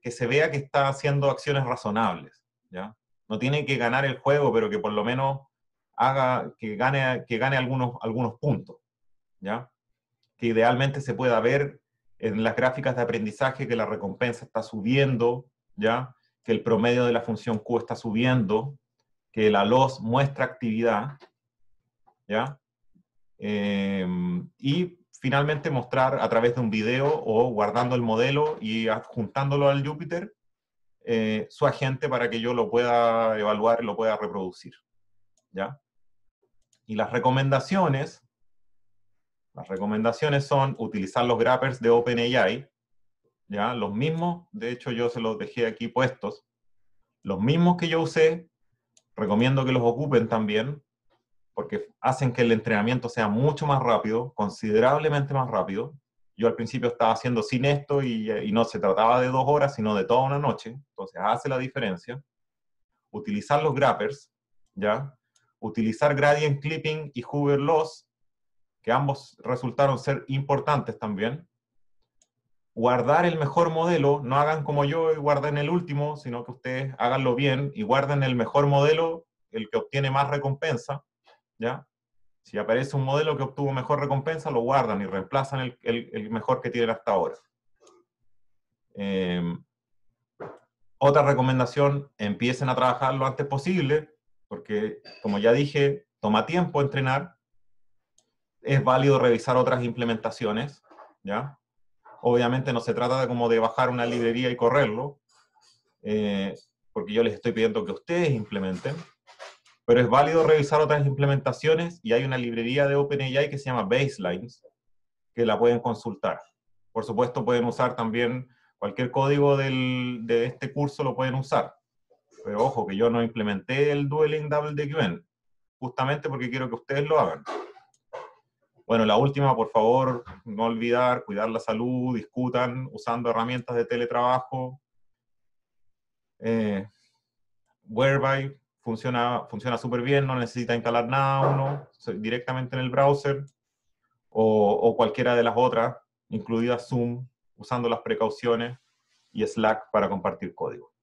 se vea que está haciendo acciones razonables. ¿ya? No tiene que ganar el juego, pero que por lo menos haga, que gane, que gane algunos, algunos puntos, ¿ya? Que idealmente se pueda ver en las gráficas de aprendizaje que la recompensa está subiendo, ¿ya? Que el promedio de la función Q está subiendo, que la LOS muestra actividad, ¿ya? Em, y finalmente mostrar a través de un video o guardando el modelo y adjuntándolo al Jupyter eh, su agente para que yo lo pueda evaluar y lo pueda reproducir. ¿Ya? Y las recomendaciones, las recomendaciones son utilizar los grappers de OpenAI, ¿ya? Los mismos, de hecho yo se los dejé aquí puestos, los mismos que yo usé, recomiendo que los ocupen también, porque hacen que el entrenamiento sea mucho más rápido, considerablemente más rápido. Yo al principio estaba haciendo sin esto y, y no se trataba de dos horas, sino de toda una noche, entonces hace la diferencia. Utilizar los grappers, ¿ya? utilizar gradient clipping y Hoover loss, que ambos resultaron ser importantes también. Guardar el mejor modelo, no hagan como yo y guarden el último, sino que ustedes háganlo bien y guarden el mejor modelo, el que obtiene más recompensa, ¿ya? Si aparece un modelo que obtuvo mejor recompensa, lo guardan y reemplazan el, el, mejor que tienen hasta ahora. Em, otra recomendación, empiecen a trabajar lo antes posible, porque como ya dije, toma tiempo entrenar, es válido revisar otras implementaciones, ¿ya? Obviamente no se trata de como de bajar una librería y correrlo, eh, porque yo les estoy pidiendo que ustedes implementen, pero es válido revisar otras implementaciones y hay una librería de OpenAI que se llama Baselines, que la pueden consultar. Por supuesto, pueden usar también cualquier código de este curso, lo pueden usar pero ojo, que yo no implementé el Dueling Double DQN, justamente porque quiero que ustedes lo hagan. Bueno, la última, por favor, no olvidar, cuidar la salud, discutan usando herramientas de teletrabajo. Eh, Whereby funciona funciona súper bien, no necesita instalar nada uno, directamente en el browser, o, o cualquiera de las otras, incluida Zoom, usando las precauciones, y Slack para compartir código.